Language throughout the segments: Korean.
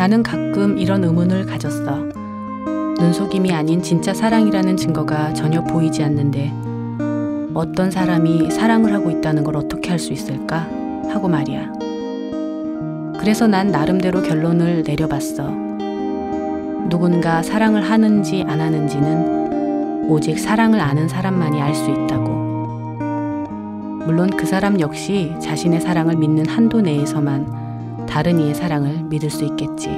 나는 가끔 이런 의문을 가졌어. 눈속임이 아닌 진짜 사랑이라는 증거가 전혀 보이지 않는데 어떤 사람이 사랑을 하고 있다는 걸 어떻게 할 수 있을까? 하고 말이야. 그래서 난 나름대로 결론을 내려봤어. 누군가 사랑을 하는지 안 하는지는 오직 사랑을 아는 사람만이 알 수 있다고. 물론 그 사람 역시 자신의 사랑을 믿는 한도 내에서만 다른 이의 사랑을 믿을 수 있겠지.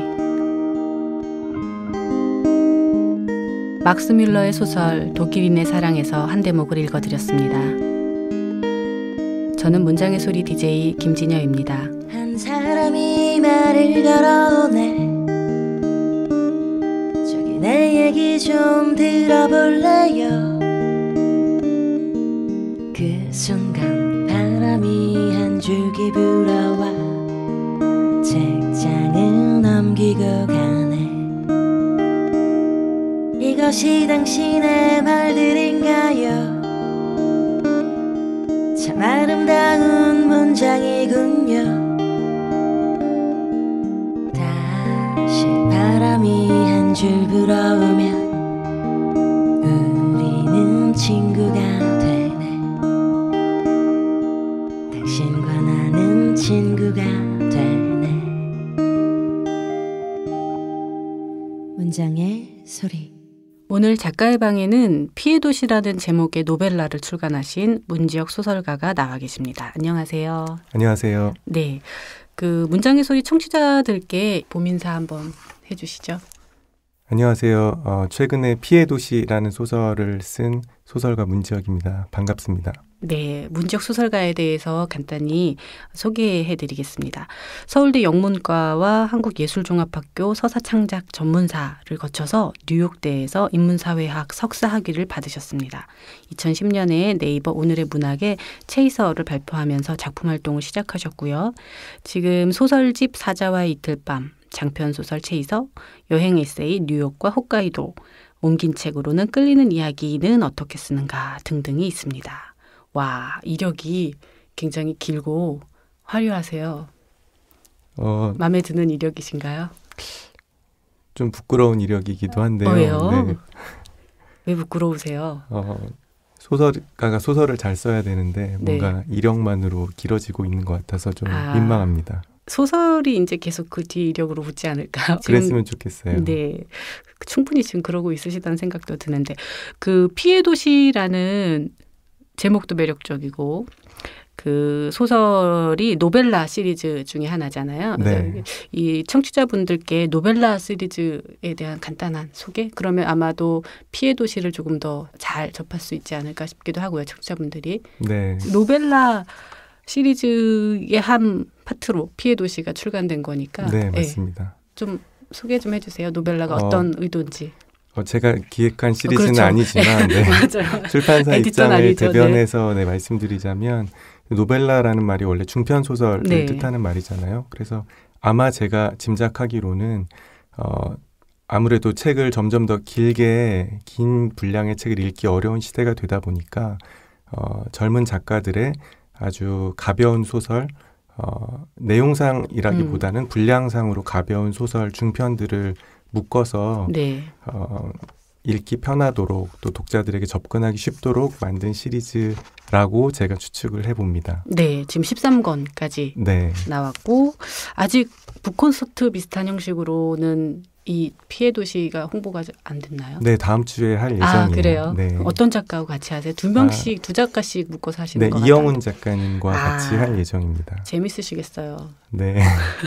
막스 뮬러의 소설 독일인의 사랑에서 한 대목을 읽어드렸습니다. 저는 문장의 소리 DJ 김진여입니다. 한 사람이 말을 걸어오네 저기 내 얘기 좀 들어볼래요 그 순간 바람이 한 줄기 불어와 죽어가네 이것이 당신의 말들인가요 참 아름다운 문장이군요 다시 바람이 한 줄 불어오 문장의 소리 오늘 작가의 방에는 피해 도시라는 제목의 노벨라를 출간하신 문지역 소설가가 나와 계십니다. 안녕하세요. 안녕하세요. 네. 그 문장의 소리 청취자들께 보민사 한번 해주시죠. 안녕하세요. 어, 최근에 피해 도시라는 소설을 쓴 소설가 문지혁입니다. 반갑습니다. 네, 문지혁 소설가에 대해서 간단히 소개해 드리겠습니다. 서울대 영문과와 한국예술종합학교 서사창작 전문사를 거쳐서 뉴욕대에서 인문사회학 석사 학위를 받으셨습니다. 2010년에 네이버 오늘의 문학에 체이서를 발표하면서 작품 활동을 시작하셨고요. 지금 소설집 사자와 이틀밤, 장편소설 최이서 여행 에세이 뉴욕과 홋카이도, 옮긴 책으로는 끌리는 이야기는 어떻게 쓰는가 등등이 있습니다. 와, 이력이 굉장히 길고 화려하세요. 어, 마음에 드는 이력이신가요? 좀 부끄러운 이력이기도 한데요. 어, 왜요? 네. 왜 부끄러우세요? 어, 소설가가 그러니까 소설을 잘 써야 되는데 뭔가 네. 이력만으로 길어지고 있는 것 같아서 좀 아, 민망합니다. 소설이 이제 계속 그 뒤력으로 붙지 않을까. 그랬으면 좋겠어요. 네. 충분히 지금 그러고 있으시다는 생각도 드는데 그 피해 도시라는 제목도 매력적이고 그 소설이 노벨라 시리즈 중에 하나잖아요. 네. 그러니까 이 청취자분들께 노벨라 시리즈에 대한 간단한 소개? 그러면 아마도 피해 도시를 조금 더 잘 접할 수 있지 않을까 싶기도 하고요. 청취자분들이. 네. 노벨라 시리즈의 한 파트로 피해 도시가 출간된 거니까. 네, 예. 맞습니다. 예, 좀 소개 좀 해주세요. 노벨라가 어, 떤 의도인지. 어, 제가 기획한 시리즈는 어, 그렇죠. 아니지만 네. 네. 출판사 입장을 아니죠, 네. 대변해서 네. 말씀드리자면 노벨라라는 말이 원래 중편 소설을 네. 뜻하는 말이잖아요. 그래서 아마 제가 짐작하기로는 어, 아무래도 책을 점점 더 길게 긴 분량의 책을 읽기 어려운 시대가 되다 보니까 어, 젊은 작가들의 아주 가벼운 소설 어, 내용상이라기보다는 음. 분량상으로 가벼운 소설 중편들을 묶어서 네. 어, 읽기 편하도록 또 독자들에게 접근하기 쉽도록 만든 시리즈라고 제가 추측을 해봅니다. 네, 지금 13권까지 네. 나왔고 아직 북콘서트 비슷한 형식으로는 이 피해 도시가 홍보가 안 됐나요? 네, 다음 주에 할 아, 예정이에요. 아, 그래요? 네. 어떤 작가하고 같이 하세요? 두 명씩, 아, 두 작가씩 묶어서 하시는 네, 이영훈 작가님과 아, 같이 할 예정입니다. 재밌으시겠어요. 네.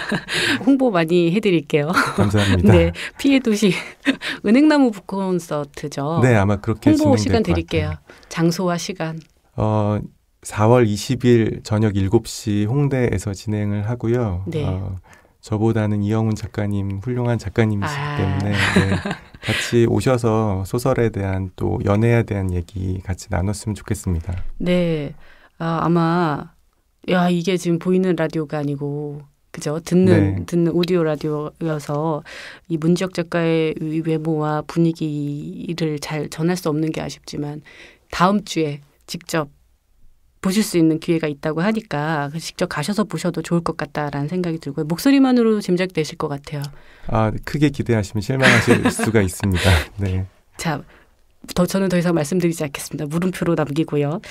홍보 많이 해드릴게요. 감사합니다. 네, 피해 도시 은행나무 북 콘서트죠. 네, 아마 그렇게 홍보 시간 드릴게요. 장소와 시간. 어, 4월 20일 저녁 7시 홍대에서 진행을 하고요. 네. 어, 저보다는 이영훈 작가님 훌륭한 작가님이시기 아. 때문에 네, 같이 오셔서 소설에 대한 또 연애에 대한 얘기 같이 나눴으면 좋겠습니다. 네, 아, 아마 야 이게 지금 보이는 라디오가 아니고 그죠 듣는 네. 듣는 오디오 라디오여서 이 문지혁 작가의 외모와 분위기를 잘 전할 수 없는 게 아쉽지만 다음 주에 직접 보실 수 있는 기회가 있다고 하니까 그 직접 가셔서 보셔도 좋을 것 같다라는 생각이 들고요. 목소리만으로 짐작되실 것 같아요. 아, 크게 기대하시면 실망하실 수가 있습니다. 네. 자, 더 저는 더 이상 말씀드리지 않겠습니다. 물음표로 남기고요.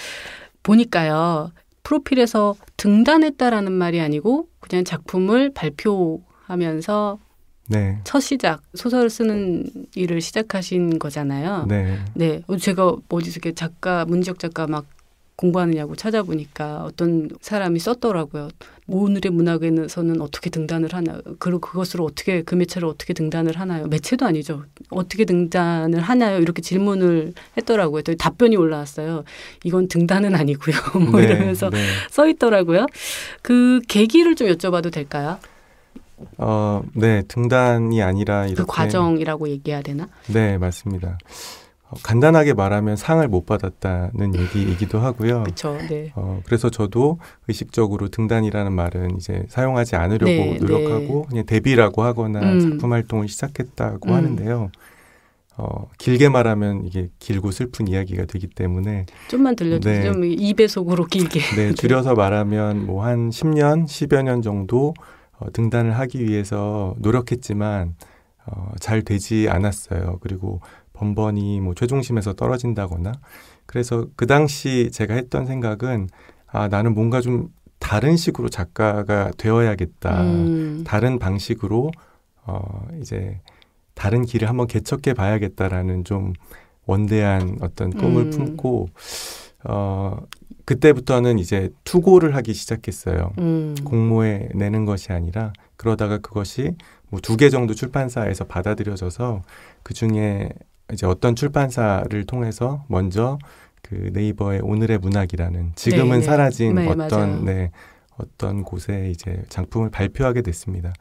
보니까요. 프로필에서 등단했다라는 말이 아니고 그냥 작품을 발표하면서 네. 첫 시작 소설을 쓰는 일을 시작하신 거잖아요. 네. 네. 어, 제가 어디서 게 작가 문지혁 작가 막 공부하느냐고 찾아보니까 어떤 사람이 썼더라고요. 오늘의 문학에서는 어떻게 등단을 하나, 그리고 그것을 어떻게, 그 매체를 어떻게 등단을 하나요? 매체도 아니죠. 어떻게 등단을 하나요? 이렇게 질문을 했더라고요. 또 답변이 올라왔어요. 이건 등단은 아니고요. 뭐 네, 이러면서 네. 써 있더라고요. 그 계기를 좀 여쭤봐도 될까요? 어, 네, 등단이 아니라 그 이렇게 그 과정이라고 얘기해야 되나? 네, 맞습니다. 어, 간단하게 말하면 상을 못 받았다는 얘기이기도 하고요. 그렇죠. 네. 어, 그래서 저도 의식적으로 등단이라는 말은 이제 사용하지 않으려고 네, 네. 노력하고 네. 그냥 데뷔라고 하거나 음. 작품 활동을 시작했다고 음. 하는데요. 어, 길게 말하면 이게 길고 슬픈 이야기가 되기 때문에 좀만 들려주세요. 네. 2배속으로 길게. 네, 네, 줄여서 말하면 뭐 한 10년, 10여 년 정도 어, 등단을 하기 위해서 노력했지만 어, 잘 되지 않았어요. 그리고 번번이 뭐최종심에서 떨어진다거나 그래서 그 당시 제가 했던 생각은 아 나는 뭔가 좀 다른 식으로 작가가 되어야겠다 음. 다른 방식으로 어 이제 다른 길을 한번 개척해 봐야겠다라는 좀 원대한 어떤 꿈을 음. 품고 어 그때부터는 이제 투고를 하기 시작했어요. 음. 공모에 내는 것이 아니라 그러다가 그것이 뭐 두 개 정도 출판사에서 받아들여져서 그 중에 이제 어떤 출판사를 통해서 먼저 그 네이버의 오늘의 문학이라는 지금은 네 사라진 네, 어떤 맞네 어떤 곳에 이제 작품을 발표하게 됐습니다.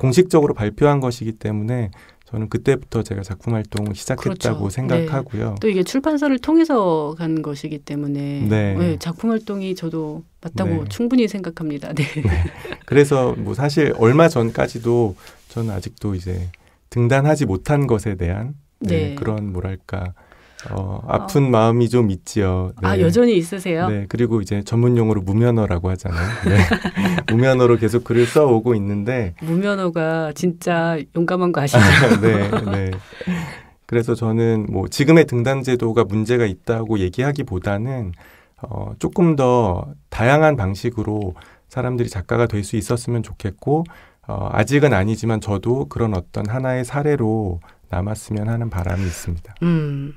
공식적으로 발표한 것이기 때문에 저는 그때부터 제가 작품 활동을 시작했다고 그렇죠. 네. 생각하고요. 네. 또 이게 출판사를 통해서 간 것이기 때문에 네. 네, 작품 활동이 저도 맞다고 네. 충분히 생각합니다. 네. 네. 그래서 뭐 사실 얼마 전까지도 저는 아직도 이제 등단하지 못한 것에 대한 네, 네. 그런 뭐랄까 어, 어. 아픈 어. 마음이 좀 있지요. 아, 네. 아 여전히 있으세요? 네 그리고 이제 전문 용어로 무면허라고 하잖아요. 네. 무면허로 계속 글을 써 오고 있는데 무면허가 진짜 용감한 거 아시죠? 네, 네. 그래서 저는 뭐 지금의 등단 제도가 문제가 있다고 얘기하기보다는 어, 조금 더 다양한 방식으로 사람들이 작가가 될 수 있었으면 좋겠고 어, 아직은 아니지만 저도 그런 어떤 하나의 사례로 남았으면 하는 바람이 있습니다. 음,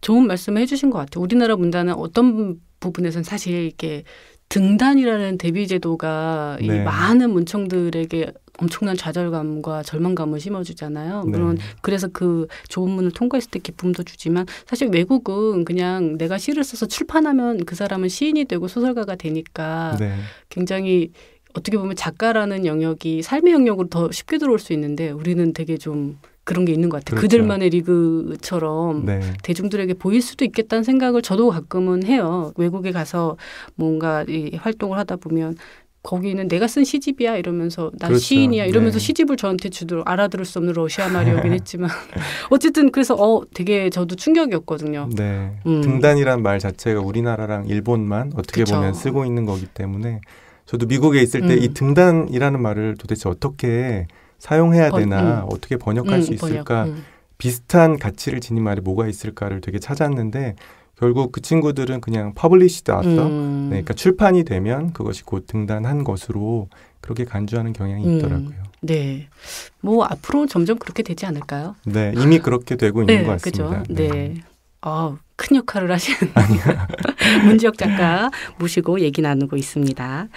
좋은 말씀을 해주신 것 같아요. 우리나라 문단은 어떤 부분에선 사실 이렇게 등단이라는 대비 제도가 네. 이 많은 문청들에게 엄청난 좌절감과 절망감을 심어주잖아요. 네. 물론 네. 그래서 그 좋은 문을 통과했을 때 기쁨도 주지만 사실 외국은 그냥 내가 시를 써서 출판하면 그 사람은 시인이 되고 소설가가 되니까 네. 굉장히 어떻게 보면 작가라는 영역이 삶의 영역으로 더 쉽게 들어올 수 있는데 우리는 되게 좀 그런 게 있는 것 같아요. 그렇죠. 그들만의 리그처럼 네. 대중들에게 보일 수도 있겠다는 생각을 저도 가끔은 해요. 외국에 가서 뭔가 이 활동을 하다 보면 거기는 내가 쓴 시집이야 이러면서 난 그렇죠. 시인이야 이러면서 네. 시집을 저한테 주도 록 알아들을 수 없는 러시아 말이긴 했지만 어쨌든 그래서 어 되게 저도 충격이었거든요. 네. 음. 등단이란 말 자체가 우리나라랑 일본만 어떻게 그쵸. 보면 쓰고 있는 거기 때문에 저도 미국에 있을 때이 음. 등단이라는 말을 도대체 어떻게 사용해야 번, 되나 음. 어떻게 번역할 음, 수 있을까 번역, 음. 비슷한 가치를 지닌 말이 뭐가 있을까를 되게 찾았는데 결국 그 친구들은 그냥 퍼블리시드 아서 음. 네, 그러니까 출판이 되면 그것이 곧 등단한 것으로 그렇게 간주하는 경향이 음. 있더라고요. 네. 뭐 앞으로 점점 그렇게 되지 않을까요? 네, 이미 그렇게 되고 있는 네, 것 같습니다. 그죠? 네. 네. 아, 큰 역할을 하시는 문지혁 작가 모시고 얘기 나누고 있습니다.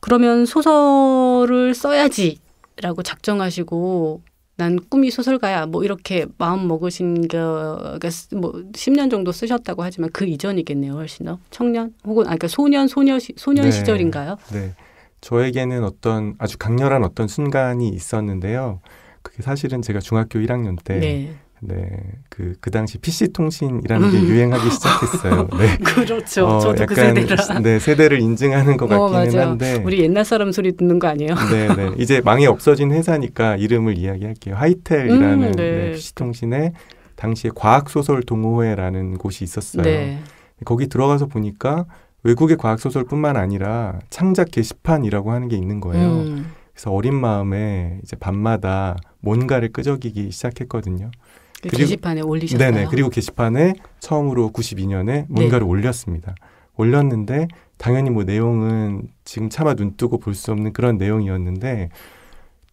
그러면 소설을 써야지 라고 작정하시고 난 꿈이 소설가야 뭐 이렇게 마음 먹으신 게뭐 그러니까 10년 정도 쓰셨다고 하지만 그 이전이겠네요 훨씬 더 청년 혹은 아까 그러니까 소년 소녀 시, 소년 네. 시절인가요? 네 저에게는 어떤 아주 강렬한 어떤 순간이 있었는데요 그게 사실은 제가 중학교 1학년 때 네. 네, 그, 그 당시 PC통신이라는 음. 게 유행하기 시작했어요. 네. 그렇죠. 어, 저도 그 세대라. 네, 세대를 인증하는 것 어, 같기는 맞아요. 한데. 우리 옛날 사람 소리 듣는 거 아니에요? 네, 네. 이제 망이 없어진 회사니까 이름을 이야기할게요. 하이텔이라는 음, 네. 네, PC통신에 당시에 과학소설 동호회라는 곳이 있었어요. 네. 거기 들어가서 보니까 외국의 과학소설뿐만 아니라 창작 게시판이라고 하는 게 있는 거예요. 음. 그래서 어린 마음에 이제 밤마다 뭔가를 끄적이기 시작했거든요. 그 그리고 게시판에 올리셨어요. 네네. 그리고 게시판에 처음으로 92년에 뭔가를 네. 올렸습니다. 올렸는데 당연히 뭐 내용은 지금 차마 눈 뜨고 볼 수 없는 그런 내용이었는데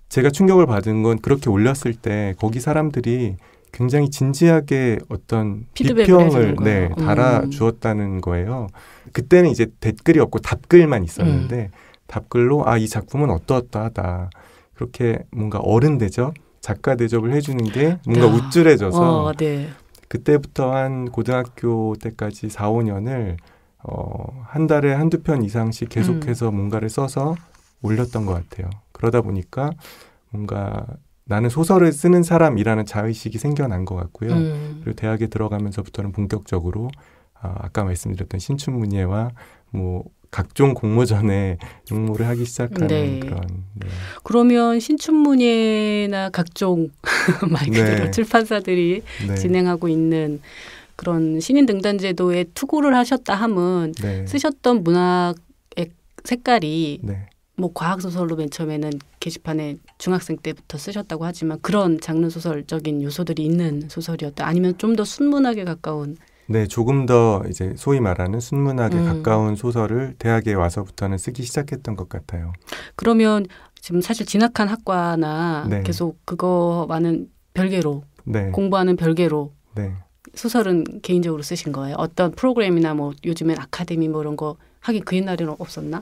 제가 충격을 받은 건 그렇게 올렸을 때 거기 사람들이 굉장히 진지하게 어떤 비평을 네, 음. 달아 주었다는 거예요. 그때는 이제 댓글이 없고 답글만 있었는데 음. 답글로 아 이 작품은 어떠어떠하다 그렇게 뭔가 어른 대접 작가 대접을 해주는 게 뭔가 야. 아, 우쭐해져서 어, 네. 그때부터 한 고등학교 때까지 4, 5년을 어, 한 달에 한두 편 이상씩 계속해서 음. 뭔가를 써서 올렸던 것 같아요. 그러다 보니까 뭔가 나는 소설을 쓰는 사람이라는 자의식이 생겨난 것 같고요. 음. 그리고 대학에 들어가면서부터는 본격적으로 아, 아까 말씀드렸던 신춘문예와 뭐 각종 공모전에 응모를 하기 시작하는 네. 그런. 네. 그러면 신춘문예나 각종 말 그대로 네. 출판사들이 네. 진행하고 있는 그런 신인 등단 제도에 투구를 하셨다 함은 네. 쓰셨던 문학의 색깔이 네. 뭐 과학 소설로 맨 처음에는 게시판에 중학생 때부터 쓰셨다고 하지만 그런 장르 소설적인 요소들이 있는 소설이었다 아니면 좀 더 순문학에 가까운 네, 조금 더 이제 소위 말하는 순문학에 음. 가까운 소설을 대학에 와서부터는 쓰기 시작했던 것 같아요. 그러면 지금 사실 진학한 학과나 네. 계속 그거와는 별개로 네. 공부하는 별개로 네. 소설은 개인적으로 쓰신 거예요. 어떤 프로그램이나 뭐 요즘엔 아카데미 뭐 이런 거 하긴 그 옛날에는 없었나?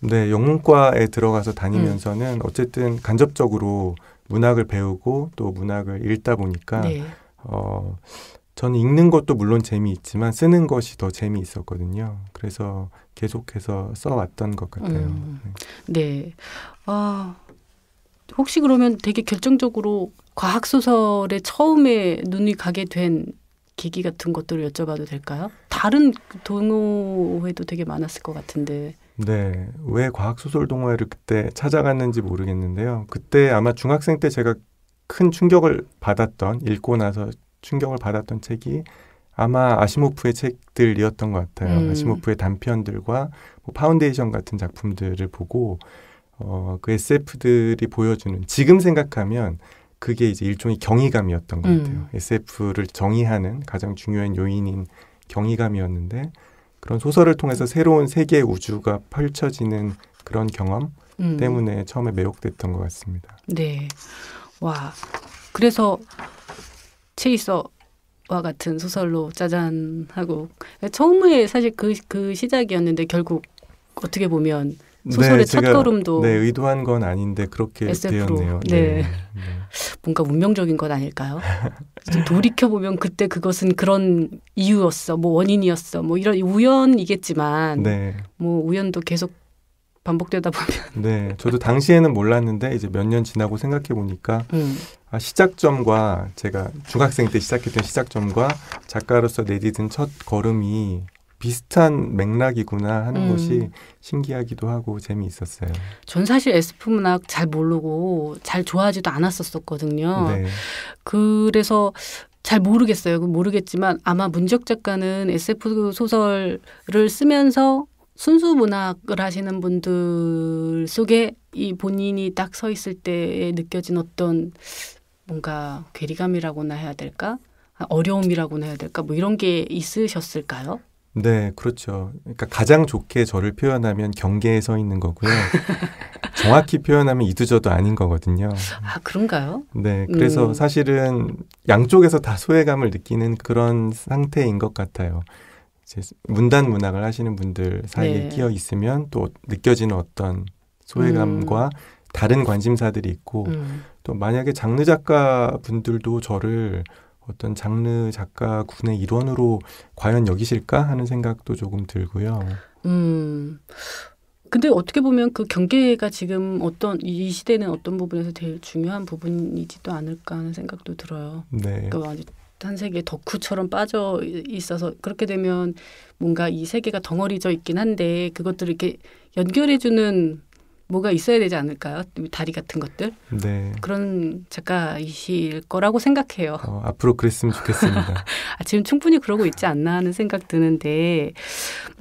네, 영문과에 들어가서 다니면서는 음. 어쨌든 간접적으로 문학을 배우고 또 문학을 읽다 보니까 네. 어 저는 읽는 것도 물론 재미있지만 쓰는 것이 더 재미있었거든요. 그래서 계속해서 써왔던 것 같아요. 음, 네. 네. 아, 혹시 그러면 되게 결정적으로 과학 소설에 처음에 눈이 가게 된 계기 같은 것들을 여쭤봐도 될까요? 다른 동호회도 되게 많았을 것 같은데. 네. 왜 과학 소설 동호회를 그때 찾아갔는지 모르겠는데요. 그때 아마 중학생 때 제가 큰 충격을 받았던 읽고 나서 충격을 받았던 책이 아마 아시모프의 책들이었던 것 같아요. 음. 아시모프의 단편들과 뭐 파운데이션 같은 작품들을 보고 어, 그 SF들이 보여주는 지금 생각하면 그게 이제 일종의 경이감이었던 것 같아요. 음. SF를 정의하는 가장 중요한 요인인 경이감이었는데 그런 소설을 통해서 새로운 세계 우주가 펼쳐지는 그런 경험 음. 때문에 처음에 매혹됐던 것 같습니다. 네. 와. 그래서 체이서와 같은 소설로 짜잔하고 처음에 사실 그, 그 시작이었는데 결국 어떻게 보면 네, 소설의 네, 첫걸음도 네 의도한 건 아닌데 그렇게 SF로. 되었네요. 네. 네. 뭔가 운명적인 것 아닐까요? 돌이켜 보면 그때 그것은 그런 이유였어, 뭐 원인이었어, 뭐 이런 우연이겠지만 네. 뭐 우연도 계속 반복되다 보면. 네, 저도 당시에는 몰랐는데 이제 몇 년 지나고 생각해 보니까 음. 아, 시작점과 제가 중학생 때 시작했던 시작점과 작가로서 내딛은첫 걸음이 비슷한 맥락이구나 하는 음. 것이 신기하기도 하고 재미있었어요. 전 사실 에스프 문학 잘 모르고 잘 좋아하지도 않았었거든요. 네. 그래서 잘 모르겠어요. 모르겠지만 아마 문적 작가는 SF 소설을 쓰면서 순수 문학을 하시는 분들 속에 이 본인이 딱 서 있을 때에 느껴진 어떤 뭔가 괴리감이라고나 해야 될까? 아, 어려움이라고나 해야 될까? 뭐 이런 게 있으셨을까요? 네, 그렇죠. 그러니까 가장 좋게 저를 표현하면 경계에 서 있는 거고요. 정확히 표현하면 이두저도 아닌 거거든요. 아, 그런가요? 네, 그래서 음. 사실은 양쪽에서 다 소외감을 느끼는 그런 상태인 것 같아요. 문단 문학을 하시는 분들 사이에 네. 끼어 있으면 또 느껴지는 어떤 소외감과 음. 다른 관심사들이 있고 음. 또 만약에 장르 작가 분들도 저를 어떤 장르 작가 군의 일원으로 과연 여기실까 하는 생각도 조금 들고요. 음. 근데 어떻게 보면 그 경계가 지금 어떤 이 시대는 어떤 부분에서 제일 중요한 부분이지도 않을까 하는 생각도 들어요. 네. 그러니까 한 세계 덕후처럼 빠져 있어서 그렇게 되면 뭔가 이 세계가 덩어리져 있긴 한데 그것들을 이렇게 연결해주는 뭐가 있어야 되지 않을까요? 다리 같은 것들. 네. 그런 작가이실 거라고 생각해요. 어, 앞으로 그랬으면 좋겠습니다. 아, 지금 충분히 그러고 있지 않나 하는 생각 드는데,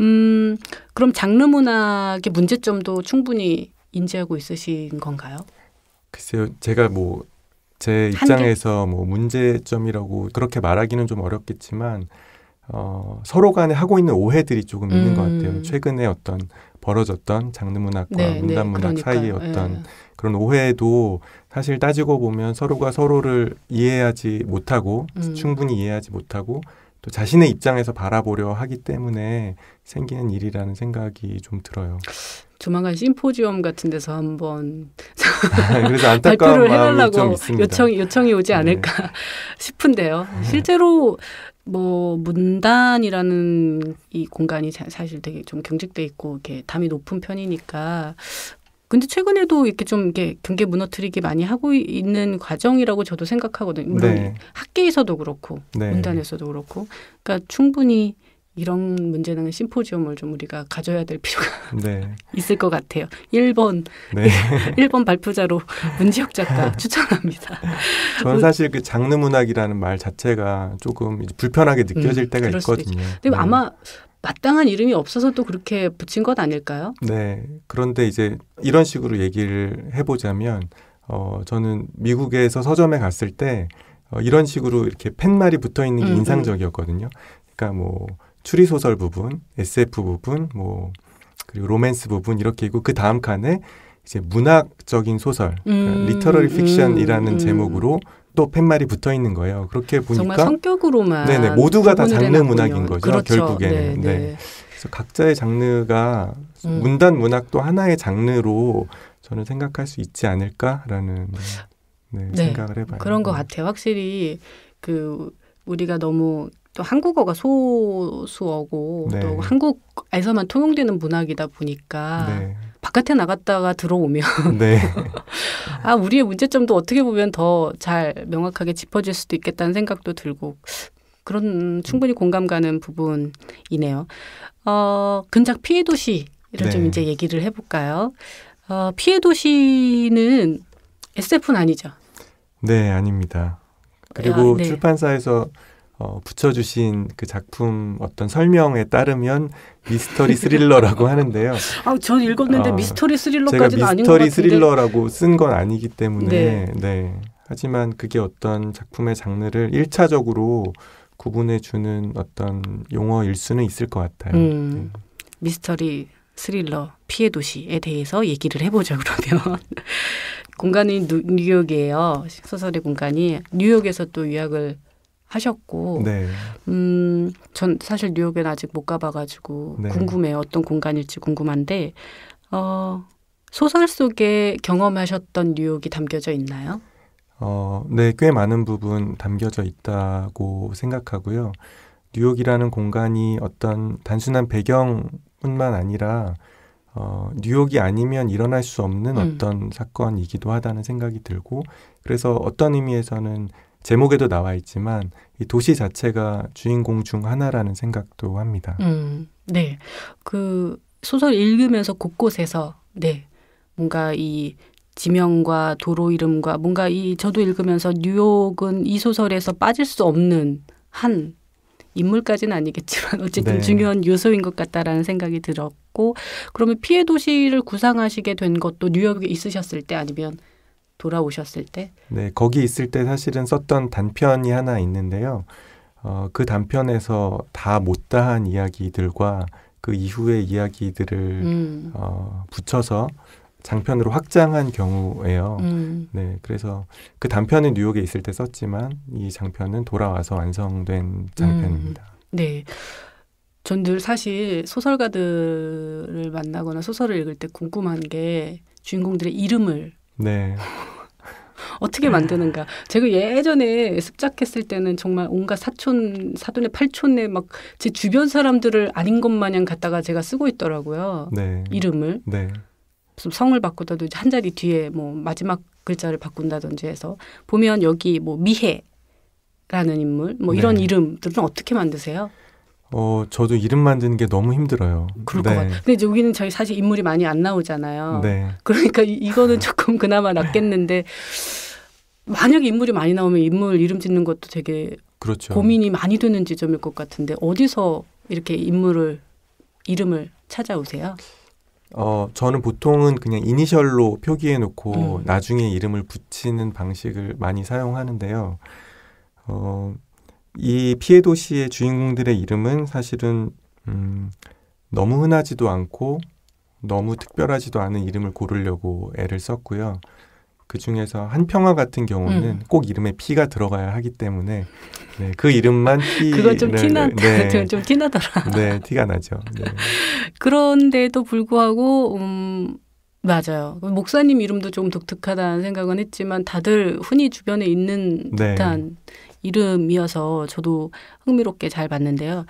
음, 그럼 장르 문학의 문제점도 충분히 인지하고 있으신 건가요? 글쎄요, 제가 뭐제 입장에서 뭐 문제점이라고 그렇게 말하기는 좀 어렵겠지만 어, 서로 간에 하고 있는 오해들이 조금 음. 있는 것 음. 같아요. 최근에 어떤 벌어졌던 장르 문학과 네, 네 문단 문학 그러니까, 사이의 예. 어떤 네. 그런 오해도 사실 따지고 보면 서로가 서로를 이해하지 못하고 음. 충분히 이해하지 못하고 또 자신의 입장에서 바라보려 하기 때문에 생기는 일이라는 생각이 좀 들어요. 조만간 심포지엄 같은 데서 한번 아, 그래서 안타까운 발표를 해달라고 요청 이 요청이 오지 네. 않을까 네. 싶은데요. 실제로 뭐 문단이라는 이 공간이 사실 되게 좀 경직돼 있고 이렇게 담이 높은 편이니까 근데 최근에도 이렇게 좀 이렇게 경계 무너뜨리기 많이 하고 있는 과정이라고 저도 생각하거든요. 네. 학계에서도 그렇고 네. 문단에서도 그렇고, 그러니까 충분히 이런 문제는 심포지엄을 좀 우리가 가져야 될 필요가 네. 있을 것 같아요. 1번 네. 1번 발표자로 문지혁 작가 추천합니다. 저는 사실 그 장르 문학이라는 말 자체가 조금 불편하게 느껴질 음, 때가 있거든요. 근데 네. 아마 마땅한 이름이 없어서 또 그렇게 붙인 것 아닐까요? 네. 그런데 이제 이런 식으로 얘기를 해보자면, 어, 저는 미국에서 서점에 갔을 때, 어, 이런 식으로 이렇게 팻말이 붙어 있는 게 음, 음, 인상적이었거든요. 그러니까 뭐, 추리소설 부분, SF 부분, 뭐, 그리고 로맨스 부분 이렇게 있고, 그 다음 칸에 이제 문학적인 소설, 그러니까 리터러리 음, 픽션이라는 음, 음, 제목으로 또 팻말이 붙어 있는 거예요. 그렇게 보니까 정말 성격으로만 네네 모두가 다 장르 해놨군요. 문학인 거죠 그렇죠. 결국에는. 네, 네, 네. 그래서 각자의 장르가 음. 문단 문학도 하나의 장르로 저는 생각할 수 있지 않을까라는 네, 네 생각을 해봐요. 그런 것 네. 같아요. 확실히 그 우리가 너무 또 한국어가 소수어고 또 한국에서만 통용되는 문학이다 보니까. 바깥에 나갔다가 들어오면 네. 아 우리의 문제점도 어떻게 보면 더 잘 명확하게 짚어질 수도 있겠다는 생각도 들고 그런 충분히 공감 가는 부분이네요. 어, 근작 피해 도시를 네. 좀 이제 얘기를 해볼까요? 어, 피해 도시는 SF는 아니죠? 네, 아닙니다. 그리고 아, 네. 출판사에서 어, 붙여주신 그 작품 어떤 설명에 따르면 미스터리 스릴러라고 하는데요. 아, 전 읽었는데 어, 미스터리 스릴러까지는 아닌 것 같은데. 미스터리 스릴러라고 쓴 건 아니기 때문에 네. 네. 하지만 그게 어떤 작품의 장르를 1차적으로 구분해 주는 어떤 용어일 수는 있을 것 같아요. 음, 네. 미스터리 스릴러 피해 도시에 대해서 얘기를 해보자 그러면 공간이 뉴욕이에요 소설의 공간이 뉴욕에서 또 유학을 하셨고 네. 음전 사실 뉴욕엔 아직 못 가봐가지고 네. 궁금해요 어떤 공간일지 궁금한데 어 소설 속에 경험하셨던 뉴욕이 담겨져 있나요? 어, 네, 꽤 많은 부분 담겨져 있다고 생각하고요. 뉴욕이라는 공간이 어떤 단순한 배경뿐만 아니라 어, 뉴욕이 아니면 일어날 수 없는 음. 어떤 사건이기도 하다는 생각이 들고 그래서 어떤 의미에서는 제목에도 나와 있지만 이 도시 자체가 주인공 중 하나라는 생각도 합니다. 음, 네. 그 소설 읽으면서 곳곳에서 네. 뭔가 이 지명과 도로 이름과 뭔가 이 저도 읽으면서 뉴욕은 이 소설에서 빠질 수 없는 한 인물까지는 아니겠지만 어쨌든 네. 중요한 요소인 것 같다라는 생각이 들었고 그러면 피해 도시를 구상하시게 된 것도 뉴욕에 있으셨을 때 아니면 돌아오셨을 때? 네, 거기 있을 때 사실은 썼던 단편이 하나 있는데요. 어, 그 단편에서 다 못다한 이야기들과 그 이후의 이야기들을 음. 어, 붙여서 장편으로 확장한 경우예요. 음. 네, 그래서 그 단편은 뉴욕에 있을 때 썼지만 이 장편은 돌아와서 완성된 장편입니다. 음. 네. 전들 사실 소설가들을 만나거나 소설을 읽을 때 궁금한 게 주인공들의 이름을 네. 어떻게 만드는가. 제가 예전에 습작했을 때는 정말 온갖 사촌, 사돈의 팔촌의 막 제 주변 사람들을 아닌 것 마냥 갖다가 제가 쓰고 있더라고요. 네. 이름을. 네. 무슨 성을 바꾸다도 한 자리 뒤에 뭐 마지막 글자를 바꾼다든지 해서 보면 여기 뭐 미해라는 인물 뭐 네. 이런 네. 이름들은 어떻게 만드세요? 어, 저도 이름 만드는 게 너무 힘들어요. 그럴 네. 것 같아요. 근데 여기는 저희 사실 인물이 많이 안 나오잖아요. 네. 그러니까 이거는 조금 그나마 낫겠는데 만약에 인물이 많이 나오면 인물 이름 짓는 것도 되게 그렇죠. 고민이 많이 되는 지점일 것 같은데 어디서 이렇게 인물을 이름을 찾아오세요? 어, 저는 보통은 그냥 이니셜로 표기해 놓고 음. 나중에 이름을 붙이는 방식을 많이 사용하는데요. 어, 이 피해 도시의 주인공들의 이름은 사실은 음, 너무 흔하지도 않고 너무 특별하지도 않은 이름을 고르려고 애를 썼고요. 그 중에서 한평화 같은 경우는 음. 꼭 이름에 피가 들어가야 하기 때문에 네, 그 이름만 피 그거 좀 티나 네, 좀, 좀 티나더라. 네, 티가 나죠. 네. 그런데도 불구하고 음 맞아요. 목사님 이름도 좀 독특하다는 생각은 했지만 다들 흔히 주변에 있는 네. 듯한 이름이어서 저도 흥미롭게 잘 봤는데요.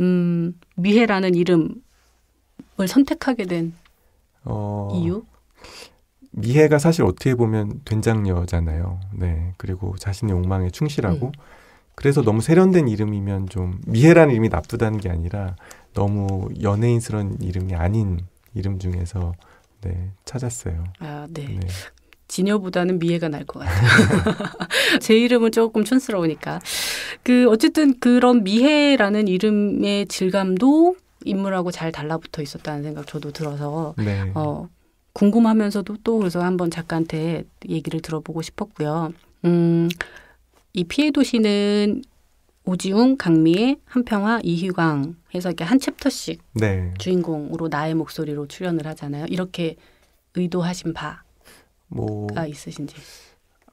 음, 미해라는 이름을 선택하게 된 어, 이유? 미해가 사실 어떻게 보면 된장녀잖아요. 네. 그리고 자신의 욕망에 충실하고 네. 그래서 너무 세련된 이름이면 좀 미해라는 이름이 나쁘다는 게 아니라 너무 연예인스러운 이름이 아닌 이름 중에서 네, 찾았어요. 아, 네. 네. 진여보다는 미애가 날 것 같아요. 제 이름은 조금 촌스러우니까. 그, 어쨌든 그런 미애라는 이름의 질감도 인물하고 잘 달라붙어 있었다는 생각 저도 들어서, 네. 어, 궁금하면서도 또 그래서 한번 작가한테 얘기를 들어보고 싶었고요. 음, 이 피해 도시는 오지웅, 강미애, 한평화, 이희광 해서 이렇게 한 챕터씩 네. 주인공으로 나의 목소리로 출연을 하잖아요. 이렇게 의도하신 바 뭐가 있으신지.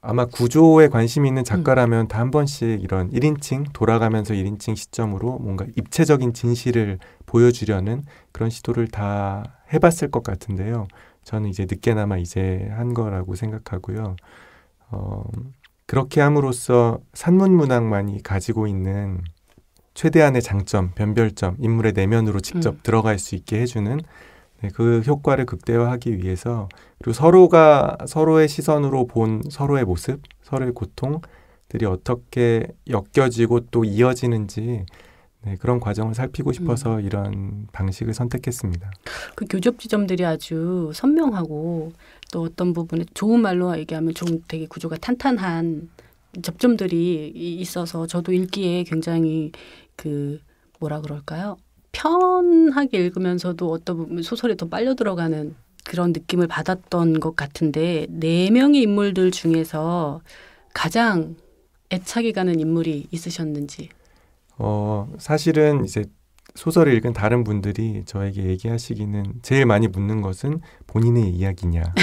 아마 구조에 관심 있는 음. 작가라면 음. 다한 번씩 이런 1인칭 돌아가면서 1인칭 시점으로 뭔가 입체적인 진실을 보여주려는 그런 시도를 다 해봤을 것 같은데요. 저는 이제 늦게나마 이제 한 거라고 생각하고요. 어, 그렇게 함으로써 산문문학만이 가지고 있는 최대한의 장점, 변별점, 인물의 내면으로 직접 음. 들어갈 수 있게 해주는 네, 그 효과를 극대화하기 위해서 그리고 서로가 서로의 시선으로 본 서로의 모습, 서로의 고통들이 어떻게 엮여지고 또 이어지는지 네, 그런 과정을 살피고 음. 싶어서 음. 이런 방식을 선택했습니다. 그 교접 지점들이 아주 선명하고 또 어떤 부분에 좋은 말로 얘기하면 좀 되게 구조가 탄탄한 접점들이 있어서 저도 읽기에 굉장히 그 뭐라 그럴까요? 편하게 읽으면서도 어떤 부분 소설에 더 빨려 들어가는 그런 느낌을 받았던 것 같은데 네 명의 인물들 중에서 가장 애착이 가는 인물이 있으셨는지? 어 사실은 이제 소설을 읽은 다른 분들이 저에게 얘기하시기는 제일 많이 묻는 것은 본인의 이야기냐.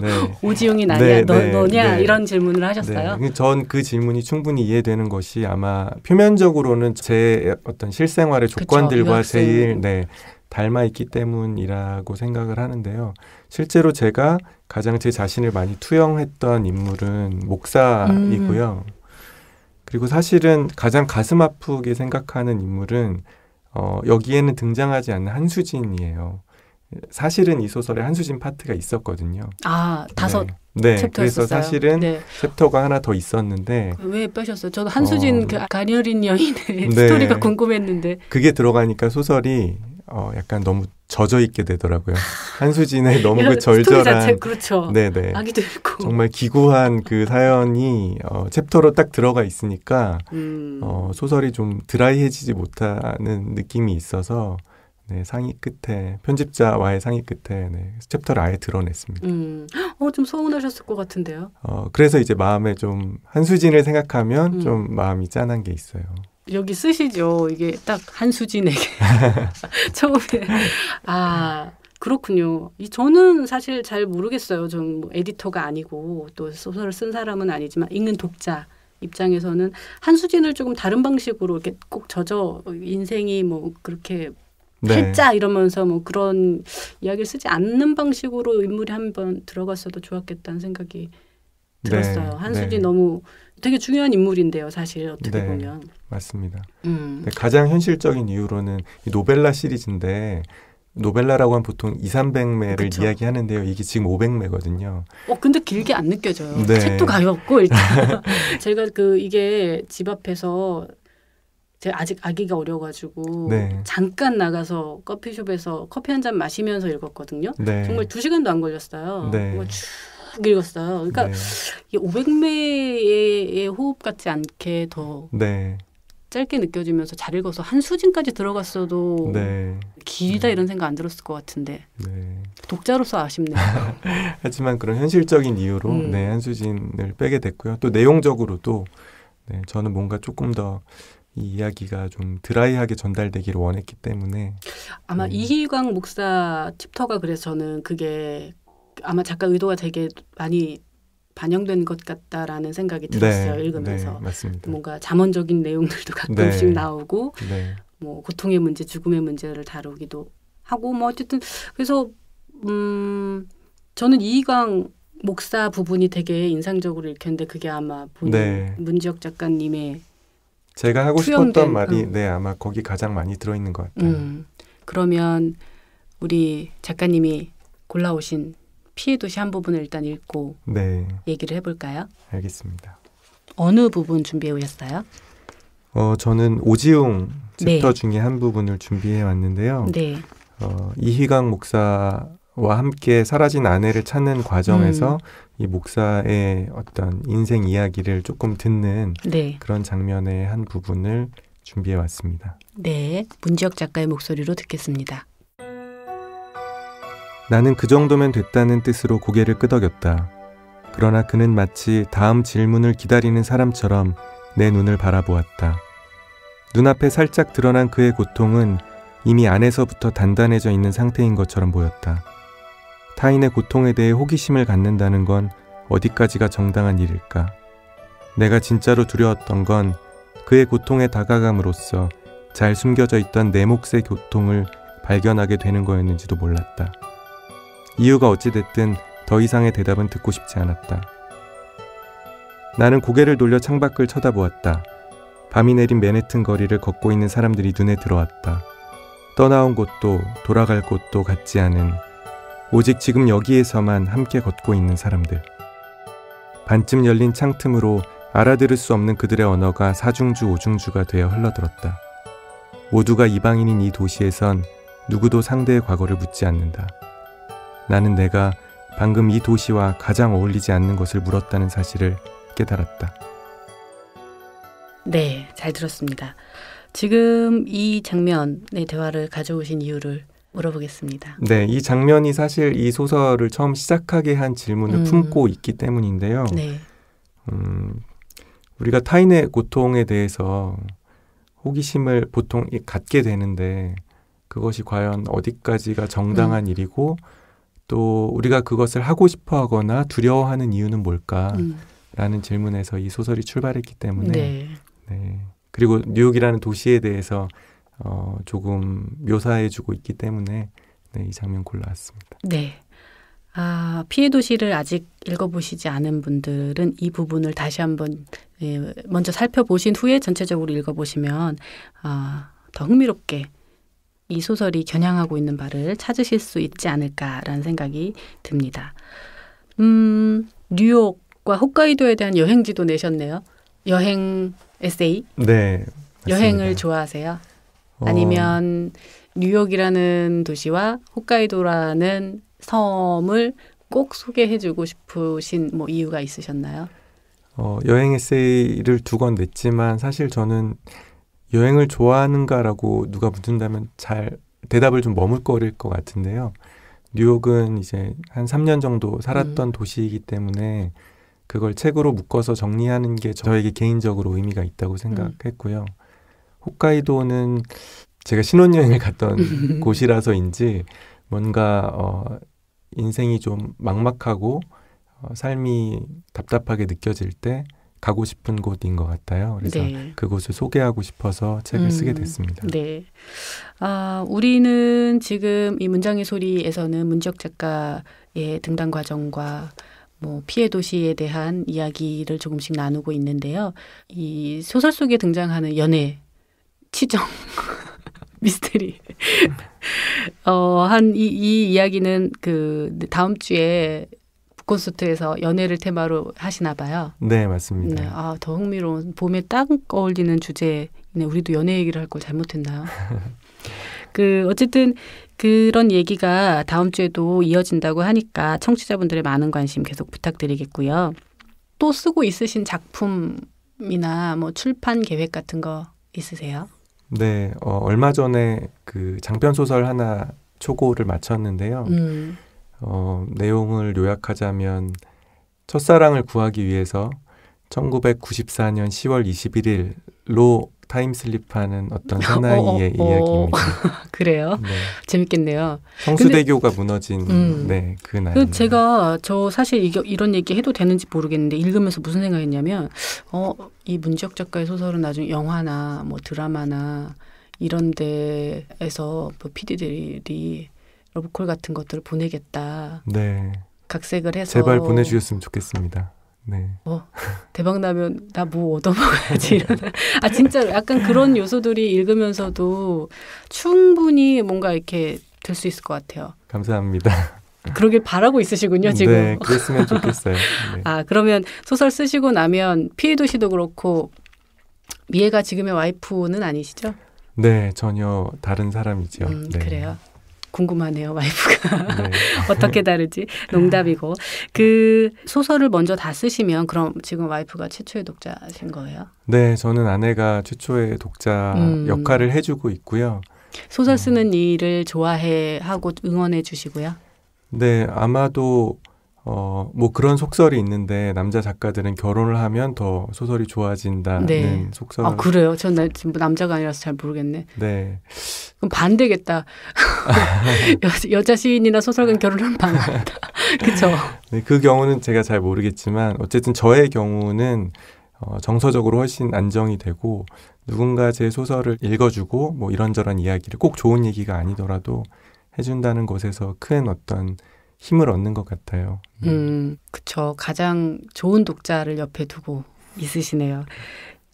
네. 오지용이 나냐, 네, 너, 네, 너냐 네. 이런 질문을 하셨어요. 네. 전그 질문이 충분히 이해되는 것이 아마 표면적으로는 제 어떤 실생활의 조건들과 그쵸, 제일 네, 닮아 있기 때문이라고 생각을 하는데요. 실제로 제가 가장 제 자신을 많이 투영했던 인물은 목사이고요. 음. 그리고 사실은 가장 가슴 아프게 생각하는 인물은 어, 여기에는 등장하지 않는 한수진이에요. 사실은 이 소설에 한수진 파트가 있었거든요. 아 다섯 네. 네. 그래서 사실은 네. 챕터가 하나 더 있었는데 왜 빼셨어요? 저도 한수진 어, 그 가녀린 여인의 네. 스토리가 궁금했는데 그게 들어가니까 소설이 어, 약간 너무 젖어 있게 되더라고요. 아, 한수진의 너무 그 절절한 자체, 그렇죠. 네네 아기도 있고 정말 기구한 그 사연이 어, 챕터로 딱 들어가 있으니까 음. 어, 소설이 좀 드라이해지지 못하는 느낌이 있어서 네, 상의 끝에 편집자와의 상의 끝에 네, 챕터를 아예 드러냈습니다. 음. 어, 좀 서운하셨을 것 같은데요. 어, 그래서 이제 마음에 좀 한수진을 생각하면 음. 좀 마음이 짠한 게 있어요. 여기 쓰시죠. 이게 딱 한수진에게 처음에 아 그렇군요. 이 저는 사실 잘 모르겠어요. 저는 뭐 에디터가 아니고 또 소설을 쓴 사람은 아니지만 읽는 독자 입장에서는 한수진을 조금 다른 방식으로 이렇게 꼭 젖어 인생이 뭐 그렇게 네. 팔자 이러면서 뭐 그런 이야기를 쓰지 않는 방식으로 인물이 한번 들어갔어도 좋았겠다는 생각이 네. 들었어요. 네. 한수진 네. 너무 되게 중요한 인물인데요, 사실 어떻게 네, 보면. 맞습니다. 음. 네, 가장 현실적인 이유로는 이 노벨라 시리즈인데 노벨라라고 하면 보통 2, 300매를 그쵸. 이야기하는데요. 이게 지금 500매거든요. 어, 근데 길게 안 느껴져요. 네. 책도 가볍고 일단 제가 그 이게 집 앞에서 제가 아직 아기가 어려가지고 네. 잠깐 나가서 커피숍에서 커피 한 잔 마시면서 읽었거든요. 네. 정말 두 시간도 안 걸렸어요. 네. 쭉 읽었어요. 그러니까 이 500매의 호흡 같지 않게 더 네. 짧게 느껴지면서 잘 읽어서 한 수준까지 들어갔어도 네. 길다 네. 이런 생각 안 들었을 것 같은데 네. 독자로서 아쉽네요. 하지만 그런 현실적인 이유로 음. 네, 한 수진을 빼게 됐고요. 또 내용적으로도 네, 저는 뭔가 조금 더이 이야기가 좀 드라이하게 전달되기를 원했기 때문에 아마 네. 이희광 목사 챕터가 그래서 저는 그게 아마 작가 의도가 되게 많이 반영된 것 같다라는 생각이 들었어요 네, 읽으면서 네, 뭔가 자문적인 내용들도 가끔씩 네, 나오고 네. 뭐 고통의 문제 죽음의 문제를 다루기도 하고 뭐 어쨌든 그래서 음 저는 이강 목사 부분이 되게 인상적으로 읽혔는데 그게 아마 본 네. 문지혁 작가님의 제가 하고 투영된, 싶었던 말이 음. 네 아마 거기 가장 많이 들어 있는 것 같아요. 음, 그러면 우리 작가님이 골라오신 피해 도시 한 부분을 일단 읽고 네. 얘기를 해볼까요? 알겠습니다. 어느 부분 준비해 오셨어요? 어, 저는 오지용 네. 챕터 네. 중에 한 부분을 준비해 왔는데요. 네. 어, 이희강 목사와 함께 사라진 아내를 찾는 과정에서 음. 이 목사의 어떤 인생 이야기를 조금 듣는 네. 그런 장면의 한 부분을 준비해 왔습니다. 네, 문지혁 작가의 목소리로 듣겠습니다. 나는 그 정도면 됐다는 뜻으로 고개를 끄덕였다. 그러나 그는 마치 다음 질문을 기다리는 사람처럼 내 눈을 바라보았다. 눈앞에 살짝 드러난 그의 고통은 이미 안에서부터 단단해져 있는 상태인 것처럼 보였다. 타인의 고통에 대해 호기심을 갖는다는 건 어디까지가 정당한 일일까? 내가 진짜로 두려웠던 건 그의 고통에 다가감으로써 잘 숨겨져 있던 내 몫의 고통을 발견하게 되는 거였는지도 몰랐다. 이유가 어찌됐든 더 이상의 대답은 듣고 싶지 않았다. 나는 고개를 돌려 창밖을 쳐다보았다. 밤이 내린 맨해튼 거리를 걷고 있는 사람들이 눈에 들어왔다. 떠나온 곳도 돌아갈 곳도 같지 않은 오직 지금 여기에서만 함께 걷고 있는 사람들. 반쯤 열린 창틈으로 알아들을 수 없는 그들의 언어가 사중주 오중주가 되어 흘러들었다. 모두가 이방인인 이 도시에선 누구도 상대의 과거를 묻지 않는다. 나는 내가 방금 이 도시와 가장 어울리지 않는 것을 물었다는 사실을 깨달았다. 네, 잘 들었습니다. 지금 이 장면의 대화를 가져오신 이유를 물어보겠습니다. 네, 이 장면이 사실 이 소설을 처음 시작하게 한 질문을 음. 품고 있기 때문인데요. 네. 음, 우리가 타인의 고통에 대해서 호기심을 보통 갖게 되는데 그것이 과연 어디까지가 정당한 음. 일이고 또 우리가 그것을 하고 싶어 하거나 두려워하는 이유는 뭘까라는 음. 질문에서 이 소설이 출발했기 때문에 네. 네. 그리고 뉴욕이라는 도시에 대해서 어, 조금 묘사해주고 있기 때문에 네, 이 장면 골라왔습니다. 네. 아, 피해 도시를 아직 읽어보시지 않은 분들은 이 부분을 다시 한번 예, 먼저 살펴보신 후에 전체적으로 읽어보시면 아, 더 흥미롭게 이 소설이 겨냥하고 있는 바를 찾으실 수 있지 않을까라는 생각이 듭니다. 음, 뉴욕과 홋카이도에 대한 여행지도 내셨네요. 여행 에세이? 네. 맞습니다. 여행을 좋아하세요? 어. 아니면 어... 뉴욕이라는 도시와 홋카이도라는 섬을 꼭 소개해주고 싶으신 뭐 이유가 있으셨나요? 어, 여행 에세이를 두 권 냈지만 사실 저는 여행을 좋아하는가라고 누가 묻는다면 잘 대답을 좀 머뭇거릴 것 같은데요. 뉴욕은 이제 한 3년 정도 살았던 음. 도시이기 때문에 그걸 책으로 묶어서 정리하는 게 저에게 개인적으로 의미가 있다고 음. 생각했고요. 음. 홋카이도는 제가 신혼여행을 갔던 곳이라서인지 뭔가 어 인생이 좀 막막하고 어, 삶이 답답하게 느껴질 때 가고 싶은 곳인 것 같아요. 그래서 네. 그곳을 소개하고 싶어서 책을 음, 쓰게 됐습니다. 네. 아, 우리는 지금 이 문장의 소리에서는 문지혁 작가의 등단 과정과 뭐 피해 도시에 대한 이야기를 조금씩 나누고 있는데요. 이 소설 속에 등장하는 연애, 치정, 미스테리. 어, 한, 이, 이 이야기는 그 다음 주에 콘서트에서 연애를 테마로 하시나 봐요. 네, 맞습니다. 네, 아, 더 흥미로운 봄에 딱 어울리는 주제에 네, 우리도 연애 얘기를 할 걸 잘못했나요? 그 어쨌든 그런 얘기가 다음 주에도 이어진다고 하니까 청취자분들의 많은 관심 계속 부탁드리겠고요. 또 쓰고 있으신 작품이나 뭐 출판 계획 같은 거 있으세요? 네, 어, 얼마 전에 그 장편 소설 하나 초고를 마쳤는데요. 음. 어, 내용을 요약하자면 첫사랑을 구하기 위해서 1994년 10월 21일로 타임슬립하는 어떤 사나이의 어, 어, 어, 이야기입니다. 그래요? 네. 재밌겠네요. 성수대교가 근데, 무너진 음, 네, 그, 그 날. 제가 저 사실 이게, 이런 얘기 해도 되는지 모르겠는데 읽으면서 무슨 생각했냐면 어, 이 문지혁 작가의 소설은 나중에 영화나 뭐 드라마나 이런 데에서 뭐 PD들이 러브콜 같은 것들을 보내겠다. 네. 각색을 해서 제발 보내주셨으면 좋겠습니다. 네. 어, 대박 나면 나 뭐 얻어먹어야지 이런. 아 진짜 약간 그런 요소들이 읽으면서도 충분히 뭔가 이렇게 될 수 있을 것 같아요. 감사합니다. 그러길 바라고 있으시군요 지금. 네, 그랬으면 좋겠어요. 네. 아 그러면 소설 쓰시고 나면 피해 도시도 그렇고 미애가 지금의 와이프는 아니시죠? 네, 전혀 다른 사람이지 음, 네. 그래요. 궁금하네요, 와이프가. 네. 어떻게 다르지? 농담이고. 그 소설을 먼저 다 쓰시면 그럼 지금 와이프가 최초의 독자신 거예요? 네, 저는 아내가 최초의 독자 음. 역할을 해주고 있고요. 소설 쓰는 음. 일을 좋아해 하고 응원해 주시고요. 네, 아마도 어, 뭐 그런 속설이 있는데 남자 작가들은 결혼을 하면 더 소설이 좋아진다는 네. 속설. 아, 그래요? 전 뭐 남자가 아니라서 잘 모르겠네. 네. 그럼 반대겠다. 여, 자 시인이나 소설가는 결혼하면 반한다. 그쵸? 네, 그 경우는 제가 잘 모르겠지만 어쨌든 저의 경우는 어, 정서적으로 훨씬 안정이 되고 누군가 제 소설을 읽어주고 뭐 이런저런 이야기를 꼭 좋은 얘기가 아니더라도 해준다는 것에서 큰 어떤 힘을 얻는 것 같아요. 음, 음 그쵸. 가장 좋은 독자를 옆에 두고 있으시네요.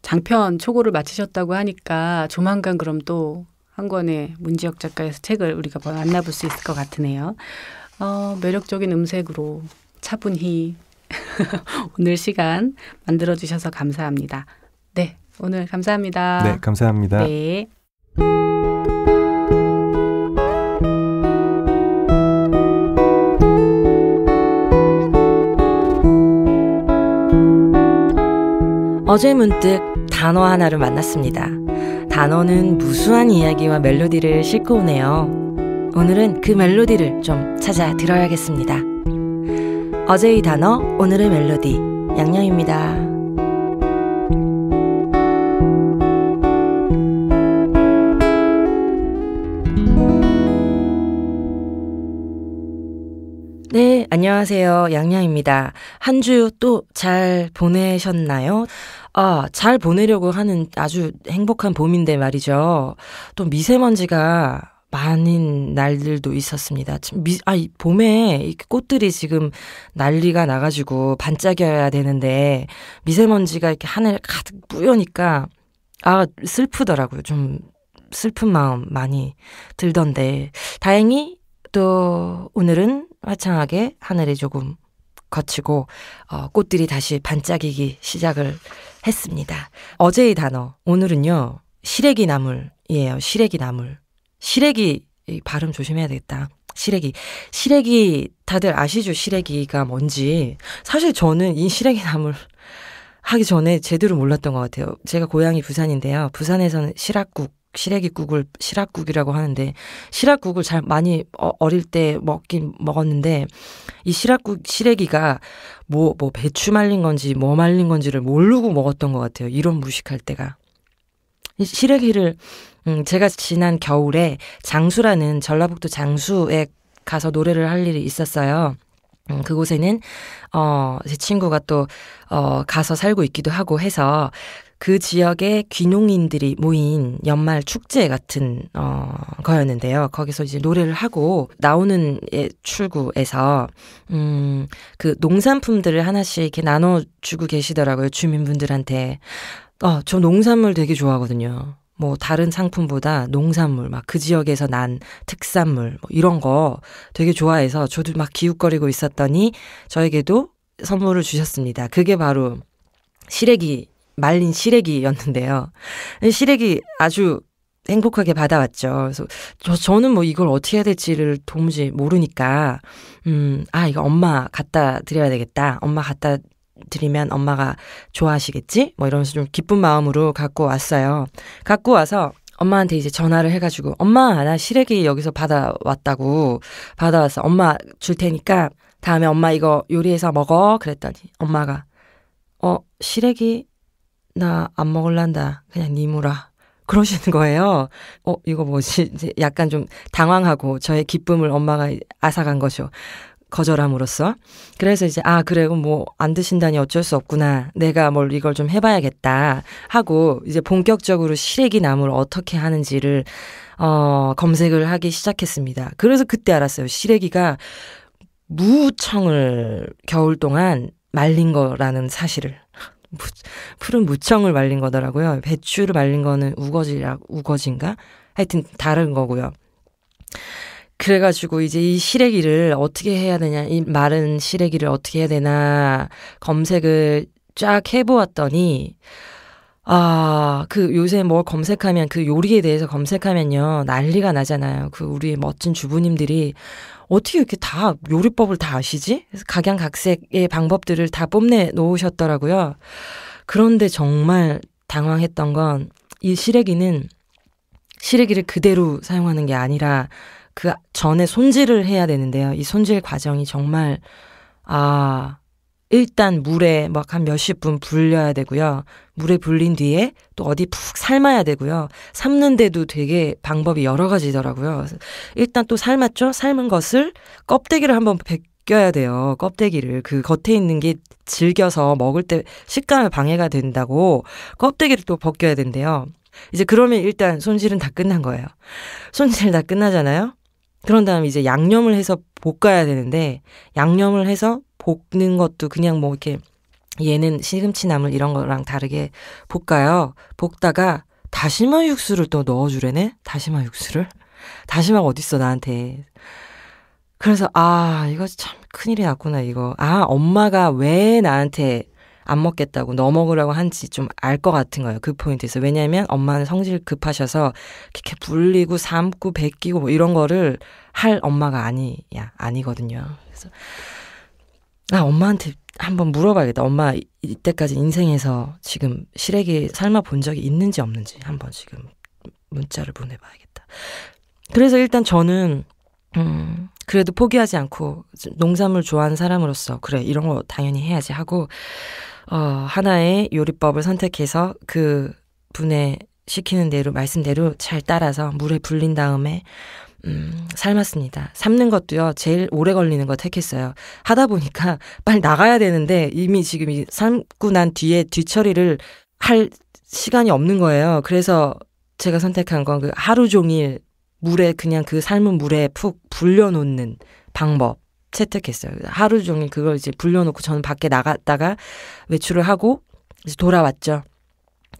장편 초고를 마치셨다고 하니까 조만간 그럼 또 한 권의 문지혁 작가에서 책을 우리가 뭐 만나볼 수 있을 것 같으네요. 어, 매력적인 음색으로 차분히 오늘 시간 만들어주셔서 감사합니다. 네, 오늘 감사합니다. 네, 감사합니다. 네. 어제 문득 단어 하나를 만났습니다. 단어는 무수한 이야기와 멜로디를 싣고 오네요. 오늘은 그 멜로디를 좀 찾아 들어야겠습니다. 어제의 단어, 오늘의 멜로디, 양양입니다. 안녕하세요. 양양입니다. 한 주 또 잘 보내셨나요? 아, 잘 보내려고 하는 아주 행복한 봄인데 말이죠. 또 미세먼지가 많은 날들도 있었습니다. 미, 아, 봄에 꽃들이 지금 난리가 나가지고 반짝여야 되는데 미세먼지가 이렇게 하늘 가득 뿌여니까 아, 슬프더라고요. 좀 슬픈 마음 많이 들던데 다행히 또 오늘은 화창하게 하늘이 조금 거치고 어, 꽃들이 다시 반짝이기 시작을 했습니다. 어제의 단어 오늘은요 시래기 나물이에요. 시래기 나물 시래기 발음 조심해야 되겠다. 시래기 시래기 다들 아시죠? 시래기가 뭔지 사실 저는 이 시래기 나물 하기 전에 제대로 몰랐던 것 같아요. 제가 고향이 부산인데요. 부산에서는 시락국 시래기국을 시락국이라고 하는데 시락국을 잘 많이 어, 어릴 때 먹긴 먹었는데 이 시락국 시래기가 뭐뭐 뭐 배추 말린 건지 뭐 말린 건지를 모르고 먹었던 것 같아요. 이런 무식할 때가 이 시래기를 음, 제가 지난 겨울에 장수라는 전라북도 장수에 가서 노래를 할 일이 있었어요. 음, 그곳에는 어, 제 친구가 또 어, 가서 살고 있기도 하고 해서 그 지역의 귀농인들이 모인 연말 축제 같은 어, 거였는데요. 거기서 이제 노래를 하고 나오는 예, 출구에서 음, 그 농산품들을 하나씩 이렇게 나눠주고 계시더라고요. 주민분들한테. 어, 저 농산물 되게 좋아하거든요. 뭐 다른 상품보다 농산물 막 그 지역에서 난 특산물 뭐 이런 거 되게 좋아해서 저도 막 기웃거리고 있었더니 저에게도 선물을 주셨습니다. 그게 바로 시래기 말린 시래기였는데요. 시래기 아주 행복하게 받아왔죠. 그래서 저, 저는 뭐 이걸 어떻게 해야 될지를 도무지 모르니까, 음, 아, 이거 엄마 갖다 드려야 되겠다. 엄마 갖다 드리면 엄마가 좋아하시겠지? 뭐 이러면서 좀 기쁜 마음으로 갖고 왔어요. 갖고 와서 엄마한테 이제 전화를 해가지고, 엄마, 나 시래기 여기서 받아왔다고. 받아왔어. 엄마 줄 테니까 다음에 엄마 이거 요리해서 먹어. 그랬더니 엄마가, 어, 시래기? 나안 먹을란다. 그냥 니무라. 그러시는 거예요. 어, 이거 뭐지? 이제 약간 좀 당황하고 저의 기쁨을 엄마가 앗아간 거죠. 거절함으로써. 그래서 이제, 아, 그래, 뭐, 안 드신다니 어쩔 수 없구나. 내가 뭘 이걸 좀 해봐야겠다. 하고, 이제 본격적으로 시래기 나물 어떻게 하는지를, 어, 검색을 하기 시작했습니다. 그래서 그때 알았어요. 시래기가 무청을 겨울 동안 말린 거라는 사실을. 무, 푸른 무청을 말린 거더라고요. 배추를 말린 거는 우거지라 우거지인가? 하여튼 다른 거고요. 그래가지고 이제 이 시래기를 어떻게 해야 되냐, 이 마른 시래기를 어떻게 해야 되나 검색을 쫙 해보았더니 아, 그 요새 뭘 뭐 검색하면 그 요리에 대해서 검색하면요. 난리가 나잖아요. 그 우리 멋진 주부님들이 어떻게 이렇게 다 요리법을 다 아시지? 그래서 각양각색의 방법들을 다 뽐내 놓으셨더라고요. 그런데 정말 당황했던 건 이 시래기는 시래기를 그대로 사용하는 게 아니라 그 전에 손질을 해야 되는데요. 이 손질 과정이 정말 아 일단 물에 막 한 몇십 분 불려야 되고요. 물에 불린 뒤에 또 어디 푹 삶아야 되고요. 삶는데도 되게 방법이 여러 가지더라고요. 일단 또 삶았죠? 삶은 것을 껍데기를 한번 벗겨야 돼요. 껍데기를. 그 겉에 있는 게 질겨서 먹을 때 식감에 방해가 된다고 껍데기를 또 벗겨야 된대요. 이제 그러면 일단 손질은 다 끝난 거예요. 손질 다 끝나잖아요? 그런 다음 이제 양념을 해서 볶아야 되는데 양념을 해서 볶는 것도 그냥 뭐 이렇게 얘는 시금치 나물 이런 거랑 다르게 볶아요. 볶다가 다시마 육수를 또 넣어주래네? 다시마 육수를? 다시마가 어딨어, 나한테. 그래서, 아, 이거 참 큰일이 났구나, 이거. 아, 엄마가 왜 나한테 안 먹겠다고 너 먹으라고 한지 좀 알 것 같은 거예요. 그 포인트에서. 왜냐하면 엄마는 성질 급하셔서 이렇게 불리고 삶고 베끼고 뭐 이런 거를 할 엄마가 아니야, 아니거든요. 그래서 아, 엄마한테 한번 물어봐야겠다. 엄마 이때까지 인생에서 지금 시래기 삶아 본 적이 있는지 없는지 한번 지금 문자를 보내봐야겠다. 그래서 일단 저는 음, 그래도 포기하지 않고 농산물 좋아하는 사람으로서 그래 이런 거 당연히 해야지 하고 어, 하나의 요리법을 선택해서 그 분의 시키는 대로 말씀대로 잘 따라서 물에 불린 다음에 음, 삶았습니다. 삶는 것도요, 제일 오래 걸리는 걸 택했어요. 하다 보니까 빨리 나가야 되는데 이미 지금 이 삶고 난 뒤에 뒤처리를 할 시간이 없는 거예요. 그래서 제가 선택한 건 그 하루 종일 물에 그냥 그 삶은 물에 푹 불려놓는 방법 채택했어요. 하루 종일 그걸 이제 불려놓고 저는 밖에 나갔다가 외출을 하고 이제 돌아왔죠.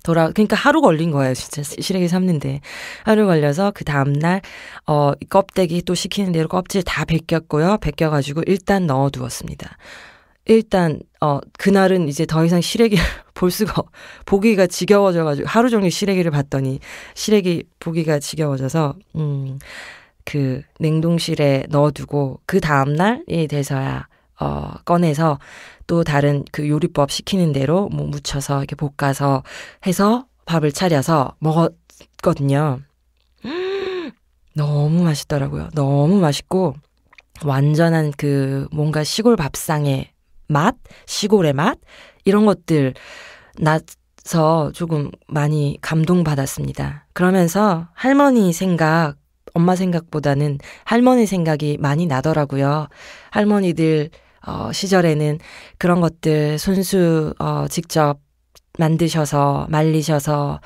돌아 그러니까 하루 걸린 거예요 진짜 시래기 삶는데 하루 걸려서 그 다음날 어 껍데기 또 시키는 대로 껍질 다 벗겼고요 벗겨가지고 일단 넣어두었습니다 일단 어 그날은 이제 더 이상 시래기를 볼 수가 보기가 지겨워져가지고 하루 종일 시래기를 봤더니 시래기 보기가 지겨워져서 음 그 냉동실에 넣어두고 그 다음날이 돼서야 어, 꺼내서 또 다른 그 요리법 시키는 대로 뭐 무쳐서 이렇게 볶아서 해서 밥을 차려서 먹었거든요. 너무 맛있더라고요. 너무 맛있고 완전한 그 뭔가 시골 밥상의 맛, 시골의 맛 이런 것들 나서 조금 많이 감동받았습니다. 그러면서 할머니 생각 엄마 생각보다는 할머니 생각이 많이 나더라고요. 할머니들 어, 시절에는 그런 것들 손수 어, 직접 만드셔서 말리셔서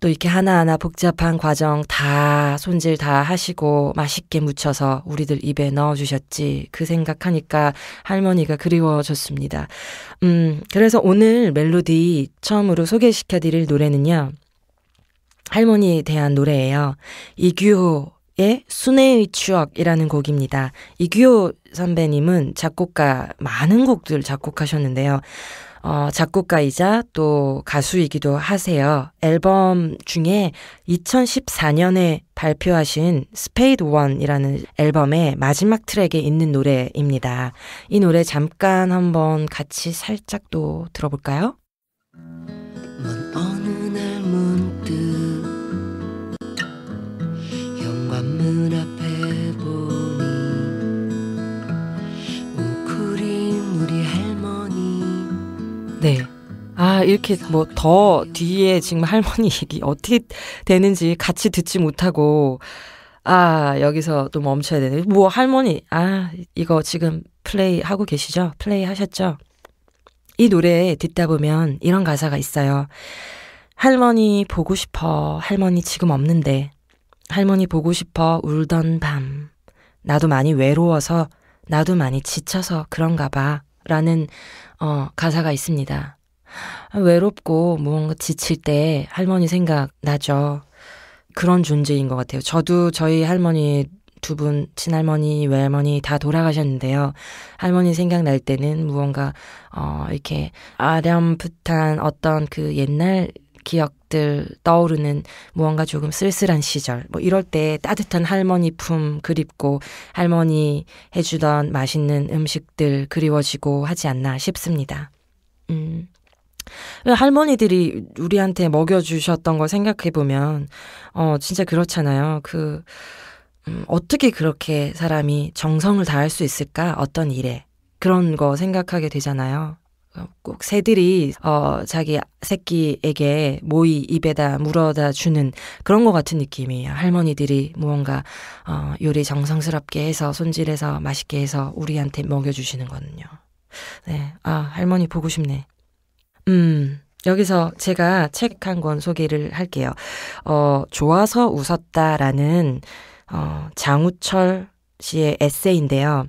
또 이렇게 하나하나 복잡한 과정 다 손질 다 하시고 맛있게 묻혀서 우리들 입에 넣어주셨지. 그 생각하니까 할머니가 그리워졌습니다. 음, 그래서 오늘 멜로디 처음으로 소개시켜드릴 노래는요. 할머니에 대한 노래예요. 이규호 의 순애의 추억이라는 곡입니다. 이규호 선배님은 작곡가 많은 곡들 작곡하셨는데요. 어, 작곡가이자 또 가수이기도 하세요. 앨범 중에 2014년에 발표하신 스페이드 원이라는 앨범의 마지막 트랙에 있는 노래입니다. 이 노래 잠깐 한번 같이 살짝 또 들어볼까요? 눈앞에 보니 우크린 우리 할머니 네. 아, 이렇게 뭐 더 뒤에 지금 할머니 얘기 어떻게 되는지 같이 듣지 못하고 아, 여기서 또 멈춰야 되네. 뭐 할머니. 아, 이거 지금 플레이 하고 계시죠? 플레이 하셨죠? 이 노래 듣다 보면 이런 가사가 있어요. 할머니 보고 싶어. 할머니 지금 없는데. 할머니 보고 싶어 울던 밤. 나도 많이 외로워서, 나도 많이 지쳐서 그런가 봐. 라는, 어, 가사가 있습니다. 아, 외롭고 뭔가 지칠 때 할머니 생각 나죠. 그런 존재인 것 같아요. 저도 저희 할머니 두 분, 친할머니, 외할머니 다 돌아가셨는데요. 할머니 생각날 때는 무언가, 어, 이렇게 아렴풋한 어떤 그 옛날 기억 생각들 떠오르는 무언가 조금 쓸쓸한 시절 뭐 이럴 때 따뜻한 할머니 품 그립고 할머니 해주던 맛있는 음식들 그리워지고 하지 않나 싶습니다. 음. 할머니들이 우리한테 먹여주셨던 걸 생각해보면, 어, 진짜 그렇잖아요. 그, 음, 어떻게 그렇게 사람이 정성을 다할 수 있을까? 어떤 일에. 그런 거 생각하게 되잖아요. 어, 꼭 새들이 어 자기 새끼에게 모이 입에다 물어다 주는 그런 것 같은 느낌이에요. 할머니들이 무언가 어 요리 정성스럽게 해서 손질해서 맛있게 해서 우리한테 먹여주시는 거는요. 네, 아 할머니 보고 싶네. 음. 여기서 제가 책 한 권 소개를 할게요. 어, 좋아서 웃었다라는 어, 장우철 씨의 에세이인데요.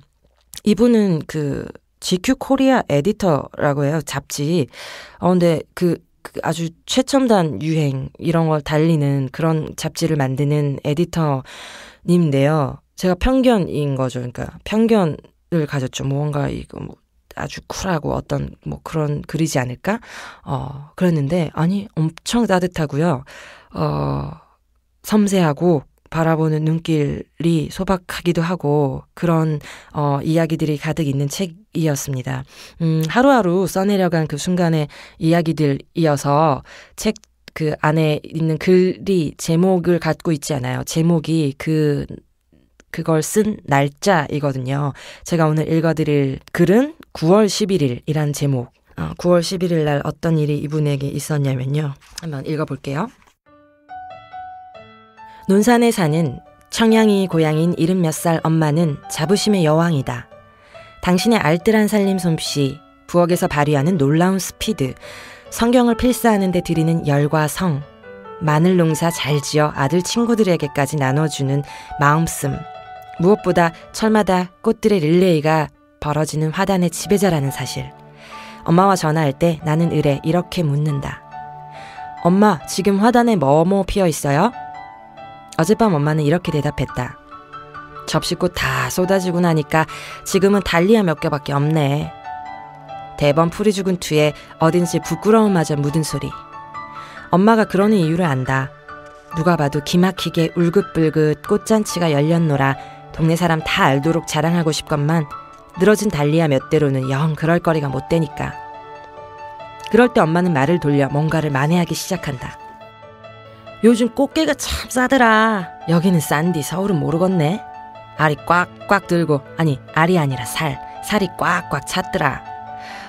이분은 그 GQ 코리아 에디터라고 해요. 잡지. 어, 근데 그, 그 아주 최첨단 유행 이런 걸 달리는 그런 잡지를 만드는 에디터님인데요. 제가 편견인 거죠. 그러니까 편견을 가졌죠. 무언가 이거 뭐 아주 쿨하고 어떤 뭐 그런 글이지 않을까? 어, 그랬는데 아니 엄청 따뜻하고요. 어, 섬세하고 바라보는 눈길이 소박하기도 하고 그런 어, 이야기들이 가득 있는 책이었습니다. 음, 하루하루 써내려간 그 순간의 이야기들이어서 책 그 안에 있는 글이 제목을 갖고 있지 않아요. 제목이 그 그걸 쓴 날짜이거든요. 제가 오늘 읽어드릴 글은 9월 11일이란 제목. 어, 9월 11일 날 어떤 일이 이분에게 있었냐면요. 한번 읽어볼게요. 논산에 사는 청양이 고향인 일흔 몇살 엄마는 자부심의 여왕이다. 당신의 알뜰한 살림 솜씨, 부엌에서 발휘하는 놀라운 스피드, 성경을 필사하는데 드리는 열과 성, 마늘 농사 잘 지어 아들 친구들에게까지 나눠주는 마음씀, 무엇보다 철마다 꽃들의 릴레이가 벌어지는 화단의 지배자라는 사실. 엄마와 전화할 때 나는 의뢰 이렇게 묻는다. 엄마, 지금 화단에 뭐뭐 피어 있어요? 어젯밤 엄마는 이렇게 대답했다. 접시꽃 다 쏟아지고 나니까 지금은 달리아 몇 개밖에 없네. 대번 풀이 죽은 뒤에 어딘지 부끄러움마저 묻은 소리. 엄마가 그러는 이유를 안다. 누가 봐도 기막히게 울긋불긋 꽃잔치가 열렸노라 동네 사람 다 알도록 자랑하고 싶건만 늘어진 달리아 몇 대로는 영 그럴 거리가 못 되니까. 그럴 때 엄마는 말을 돌려 뭔가를 만회하기 시작한다. 요즘 꽃게가 참 싸더라. 여기는 싼디 서울은 모르겠네. 알이 꽉꽉 들고 아니 알이 아니라 살 살이 꽉꽉 찼더라.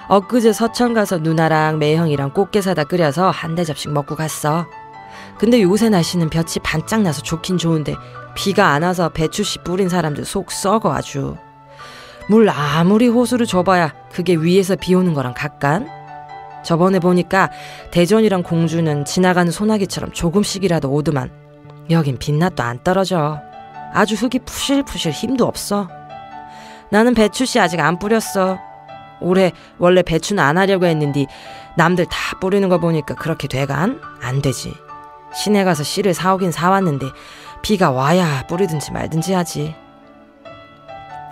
엊그제 서천 가서 누나랑 매형이랑 꽃게 사다 끓여서 한 대접씩 먹고 갔어. 근데 요새 날씨는 볕이 반짝 나서 좋긴 좋은데 비가 안 와서 배추씨 뿌린 사람들 속 썩어 아주. 물 아무리 호수를 줘봐야 그게 위에서 비 오는 거랑 같간? 저번에 보니까 대전이랑 공주는 지나가는 소나기처럼 조금씩이라도 오드만 여긴 빛나도 안 떨어져. 아주 흙이 푸실푸실 힘도 없어. 나는 배추씨 아직 안 뿌렸어. 올해 원래 배추는 안 하려고 했는데 남들 다 뿌리는 거 보니까 그렇게 돼간? 안 되지. 시내 가서 씨를 사오긴 사왔는데 비가 와야 뿌리든지 말든지 하지.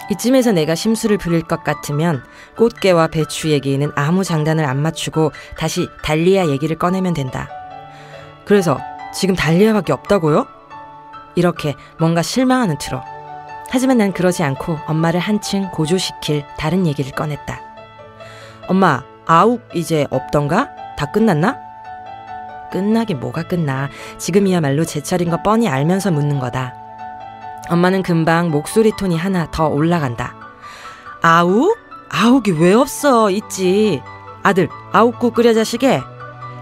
이쯤에서 내가 심술을 부릴 것 같으면 꽃게와 배추 얘기는 에 아무 장단을 안 맞추고 다시 달리아 얘기를 꺼내면 된다. 그래서 지금 달리아밖에 없다고요? 이렇게 뭔가 실망하는 틀어. 하지만 난 그러지 않고 엄마를 한층 고조시킬 다른 얘기를 꺼냈다. 엄마, 아욱 이제 없던가? 다 끝났나? 끝나긴 뭐가 끝나. 지금이야말로 제철인거 뻔히 알면서 묻는 거다. 엄마는 금방 목소리 톤이 하나 더 올라간다. 아우? 아욱이 왜 없어? 있지. 아들, 아욱국 끓여 자식에.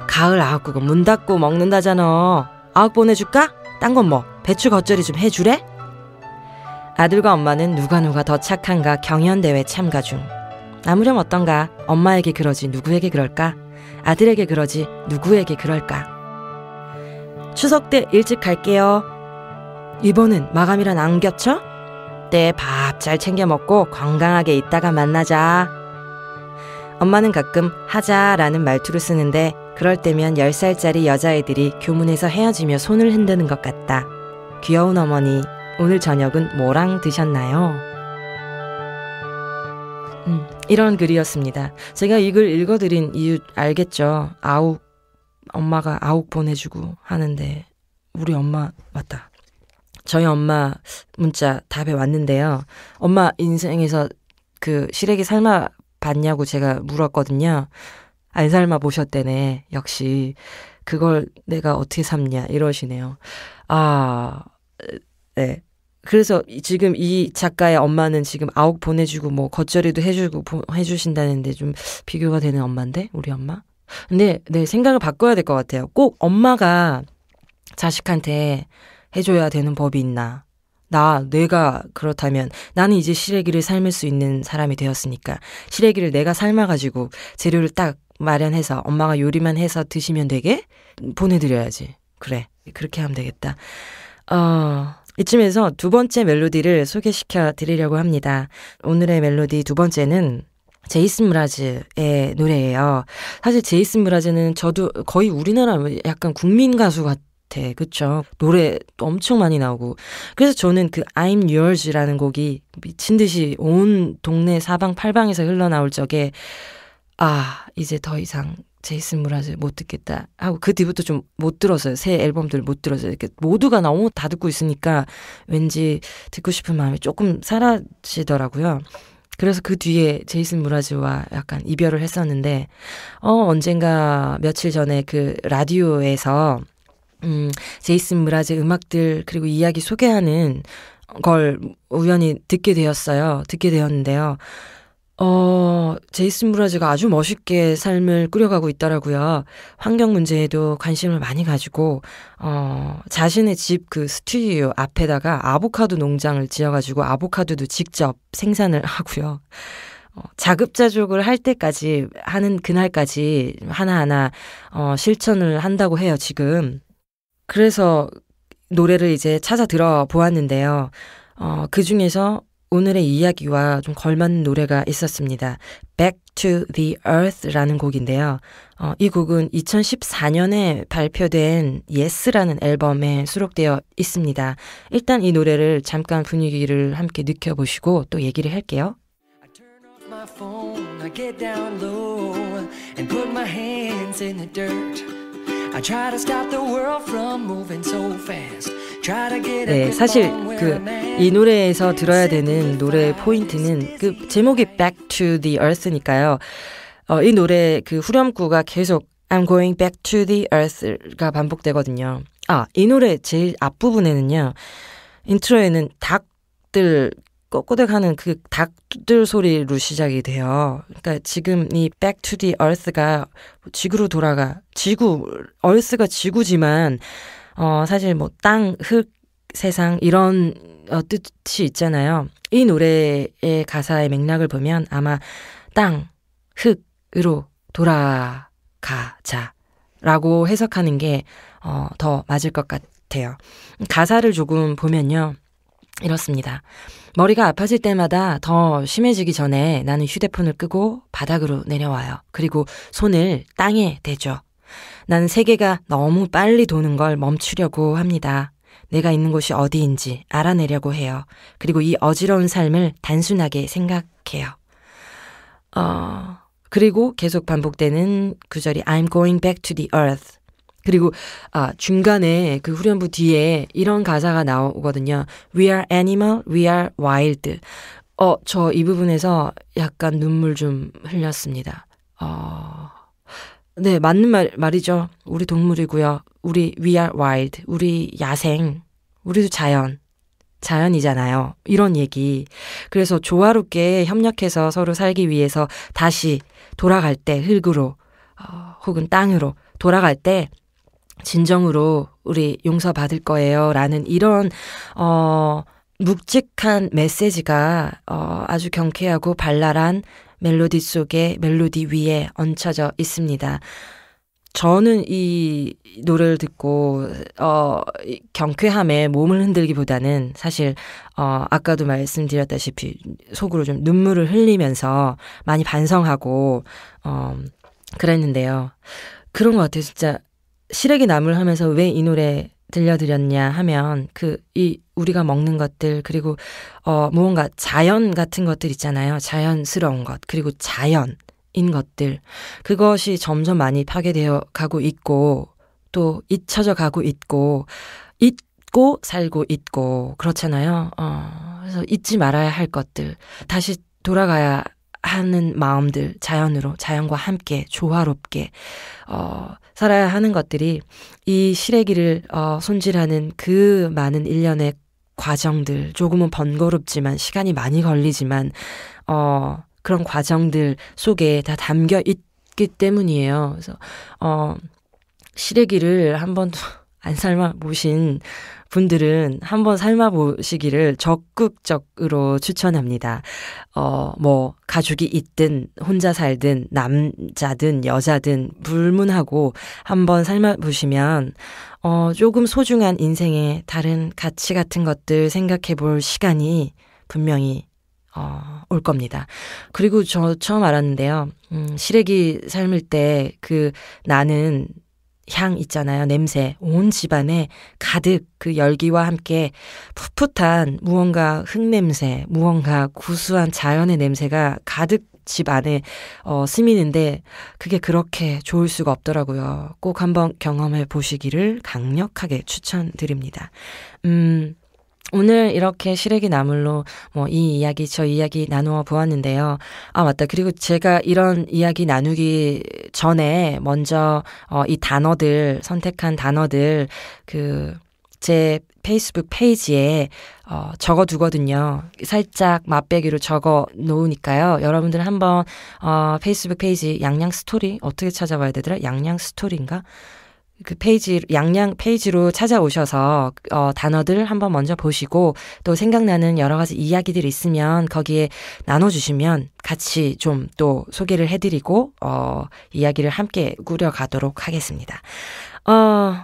가을 아욱국은 문 닫고 먹는다잖아. 아욱 보내줄까? 딴 건 뭐, 배추 겉절이 좀 해주래? 아들과 엄마는 누가 누가 더 착한가 경연대회 참가 중. 아무렴 어떤가 엄마에게 그러지 누구에게 그럴까? 아들에게 그러지 누구에게 그럴까? 추석 때 일찍 갈게요. 이번엔 마감이란 안 겹쳐? 때 밥 잘 챙겨 먹고 건강하게 있다가 만나자. 엄마는 가끔 하자라는 말투를 쓰는데 그럴 때면 10살짜리 여자애들이 교문에서 헤어지며 손을 흔드는 것 같다. 귀여운 어머니, 오늘 저녁은 뭐랑 드셨나요? 음, 이런 글이었습니다. 제가 이 글 읽어드린 이유 알겠죠? 아욱, 엄마가 아욱 보내주고 하는데, 우리 엄마, 맞다. 저희 엄마 문자 답에 왔는데요. 엄마 인생에서 그 시래기 삶아 봤냐고 제가 물었거든요. 안 삶아 보셨대네. 역시 그걸 내가 어떻게 삼냐 이러시네요. 아, 네. 그래서 지금 이 작가의 엄마는 지금 아홉 보내주고 뭐 겉절이도 해주고 해주신다는데 좀 비교가 되는 엄마인데 우리 엄마. 근데 네 생각을 바꿔야 될 것 같아요. 꼭 엄마가 자식한테 해줘야 되는 법이 있나. 나, 내가 그렇다면 나는 이제 시래기를 삶을 수 있는 사람이 되었으니까 시래기를 내가 삶아가지고 재료를 딱 마련해서 엄마가 요리만 해서 드시면 되게 보내드려야지. 그래. 그렇게 하면 되겠다. 어, 이쯤에서 두 번째 멜로디를 소개시켜 드리려고 합니다. 오늘의 멜로디 두 번째는 제이슨 브라즈의 노래예요. 사실 제이슨 브라즈는 저도 거의 우리나라 약간 국민 가수 같은 같아. 그쵸? 노래 엄청 많이 나오고. 그래서 저는 그 I'm Yours라는 곡이 미친 듯이 온 동네 사방팔방에서 흘러나올 적에 아, 이제 더 이상 제이슨 무라즈 못 듣겠다 하고 그 뒤부터 좀 못 들었어요. 새 앨범들 못 들었어요. 이렇게 모두가 너무 다 듣고 있으니까 왠지 듣고 싶은 마음이 조금 사라지더라고요. 그래서 그 뒤에 제이슨 무라즈와 약간 이별을 했었는데 어 언젠가 며칠 전에 그 라디오에서 음, 제이슨 브라즈 음악들 그리고 이야기 소개하는 걸 우연히 듣게 되었어요. 듣게 되었는데요. 어, 제이슨 브라즈가 아주 멋있게 삶을 꾸려가고 있더라고요. 환경 문제에도 관심을 많이 가지고, 어, 자신의 집 그 스튜디오 앞에다가 아보카도 농장을 지어가지고 아보카도도 직접 생산을 하고요. 어, 자급자족을 할 때까지, 하는 그날까지 하나하나, 어, 실천을 한다고 해요, 지금. 그래서 노래를 이제 찾아 들어 보았는데요. 어, 그 중에서 오늘의 이야기와 좀 걸맞는 노래가 있었습니다. Back to the Earth라는 곡인데요. 어, 이 곡은 2014년에 발표된 Yes라는 앨범에 수록되어 있습니다. 일단 이 노래를 잠깐 분위기를 함께 느껴보시고 또 얘기를 할게요. I get down low and put my hands in the dirt. 네, 사실 그 이 노래에서 들어야 되는 노래 포인트는 그 제목이 Back to the Earth니까요. 어, 이 노래 그 후렴구가 계속 I'm going back to the earth가 반복되거든요. 아, 이 노래 제일 앞부분에는요. 인트로에는 닭들 꼬꼬댁 하는 그 닭들 소리로 시작이 돼요. 그러니까 지금 이 Back to the Earth가 지구로 돌아가 지구 Earth가 지구지만 어 사실 뭐 땅, 흙, 세상 이런 어, 뜻이 있잖아요. 이 노래의 가사의 맥락을 보면 아마 땅, 흙으로 돌아가자 라고 해석하는 게, 어, 더 맞을 것 같아요. 가사를 조금 보면요. 이렇습니다. 머리가 아파질 때마다 더 심해지기 전에 나는 휴대폰을 끄고 바닥으로 내려와요. 그리고 손을 땅에 대죠. 나는 세계가 너무 빨리 도는 걸 멈추려고 합니다. 내가 있는 곳이 어디인지 알아내려고 해요. 그리고 이 어지러운 삶을 단순하게 생각해요. 어, 그리고 계속 반복되는 구절이 그 I'm going back to the earth. 그리고 아 중간에 그 후렴부 뒤에 이런 가사가 나오거든요. We are animal, we are wild. 어, 저 이 부분에서 약간 눈물 좀 흘렸습니다. 어. 네, 맞는 말 말이죠. 우리 동물이고요. 우리 we are wild. 우리 야생. 우리도 자연. 자연이잖아요. 이런 얘기. 그래서 조화롭게 협력해서 서로 살기 위해서 다시 돌아갈 때 흙으로 어, 혹은 땅으로 돌아갈 때 진정으로 우리 용서받을 거예요. 라는 이런, 어, 묵직한 메시지가, 어, 아주 경쾌하고 발랄한 멜로디 속에, 멜로디 위에 얹혀져 있습니다. 저는 이 노래를 듣고 어 경쾌함에 몸을 흔들기보다는 사실 어 아까도 말씀드렸다시피 속으로 좀 눈물을 흘리면서 많이 반성하고 어 그랬는데요. 그런 것 같아요. 진짜 시래기 나물 하면서 왜 이 노래 들려드렸냐 하면 그 이 우리가 먹는 것들 그리고 어 무언가 자연 같은 것들 있잖아요. 자연스러운 것 그리고 자연 인 것들 그것이 점점 많이 파괴되어 가고 있고 또 잊혀져 가고 있고 잊고 살고 있고 그렇잖아요. 어, 그래서 잊지 말아야 할 것들 다시 돌아가야 하는 마음들 자연으로 자연과 함께 조화롭게 어 살아야 하는 것들이 이 시래기를 어 손질하는 그 많은 일련의 과정들 조금은 번거롭지만 시간이 많이 걸리지만 어 그런 과정들 속에 다 담겨 있기 때문이에요. 그래서 어 시래기를 한번 도안 삶아 보신 분들은 한번 삶아 보시기를 적극적으로 추천합니다. 어, 뭐, 가족이 있든, 혼자 살든, 남자든, 여자든, 불문하고 한번 삶아 보시면, 어, 조금 소중한 인생의 다른 가치 같은 것들 생각해 볼 시간이 분명히 어, 올 겁니다. 그리고 저 처음 알았는데요. 음, 시래기 삶을 때그 나는 향 있잖아요. 냄새. 온 집안에 가득 그 열기와 함께 풋풋한 무언가 흙냄새, 무언가 구수한 자연의 냄새가 가득 집 안에 어, 스미는데 그게 그렇게 좋을 수가 없더라고요. 꼭 한번 경험해 보시기를 강력하게 추천드립니다. 음, 오늘 이렇게 시래기 나물로 뭐 이 이야기 저 이야기 나누어 보았는데요. 아 맞다. 그리고 제가 이런 이야기 나누기 전에 먼저 어, 이 단어들 선택한 단어들 그 제 페이스북 페이지에 어, 적어 두거든요. 살짝 맛배기로 적어 놓으니까요. 여러분들 한번 어, 페이스북 페이지 양양 스토리 어떻게 찾아봐야 되더라? 양양 스토리인가? 그 페이지 양양 페이지로 찾아오셔서 어 단어들 한번 먼저 보시고 또 생각나는 여러 가지 이야기들이 있으면 거기에 나눠 주시면 같이 좀 또 소개를 해 드리고 어 이야기를 함께 꾸려 가도록 하겠습니다. 어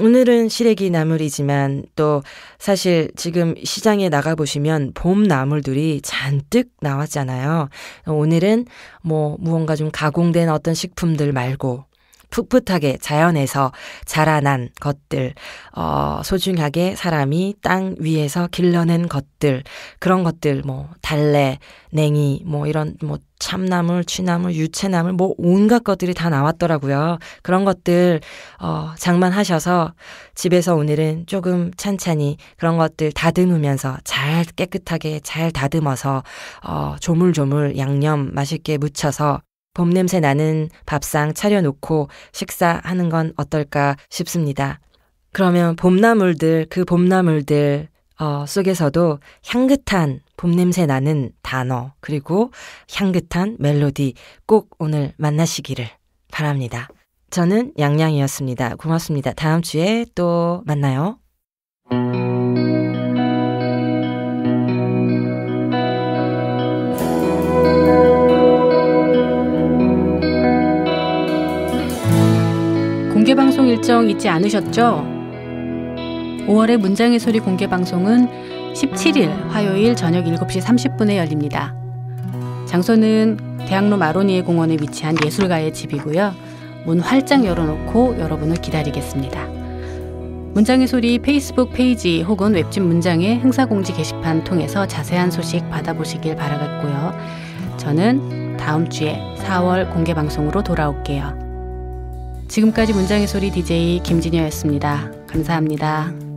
오늘은 시래기 나물이지만 또 사실 지금 시장에 나가보시면 봄 나물들이 잔뜩 나왔잖아요. 오늘은 뭐 무언가 좀 가공된 어떤 식품들 말고 풋풋하게 자연에서 자라난 것들, 어, 소중하게 사람이 땅 위에서 길러낸 것들, 그런 것들, 뭐, 달래, 냉이, 뭐, 이런, 뭐, 참나물, 취나물, 유채나물, 뭐, 온갖 것들이 다 나왔더라고요. 그런 것들, 어, 장만하셔서 집에서 오늘은 조금 찬찬히 그런 것들 다듬으면서 잘 깨끗하게 잘 다듬어서, 어, 조물조물 양념 맛있게 묻혀서 봄 냄새 나는 밥상 차려놓고 식사하는 건 어떨까 싶습니다. 그러면 봄나물들, 그 봄나물들 어, 속에서도 향긋한 봄 냄새 나는 단어, 그리고 향긋한 멜로디 꼭 오늘 만나시기를 바랍니다. 저는 양양이었습니다. 고맙습니다. 다음 주에 또 만나요. 공개 방송 일정 잊지 않으셨죠? 5월의 문장의 소리 공개 방송은 17일 화요일 저녁 7시 30분에 열립니다. 장소는 대학로 마로니에 공원에 위치한 예술가의 집이고요. 문 활짝 열어놓고 여러분을 기다리겠습니다. 문장의 소리 페이스북 페이지 혹은 웹진 문장의 행사 공지 게시판 통해서 자세한 소식 받아보시길 바라겠고요. 저는 다음 주에 4월 공개 방송으로 돌아올게요. 지금까지 문장의 소리 DJ 김진여였습니다. 감사합니다.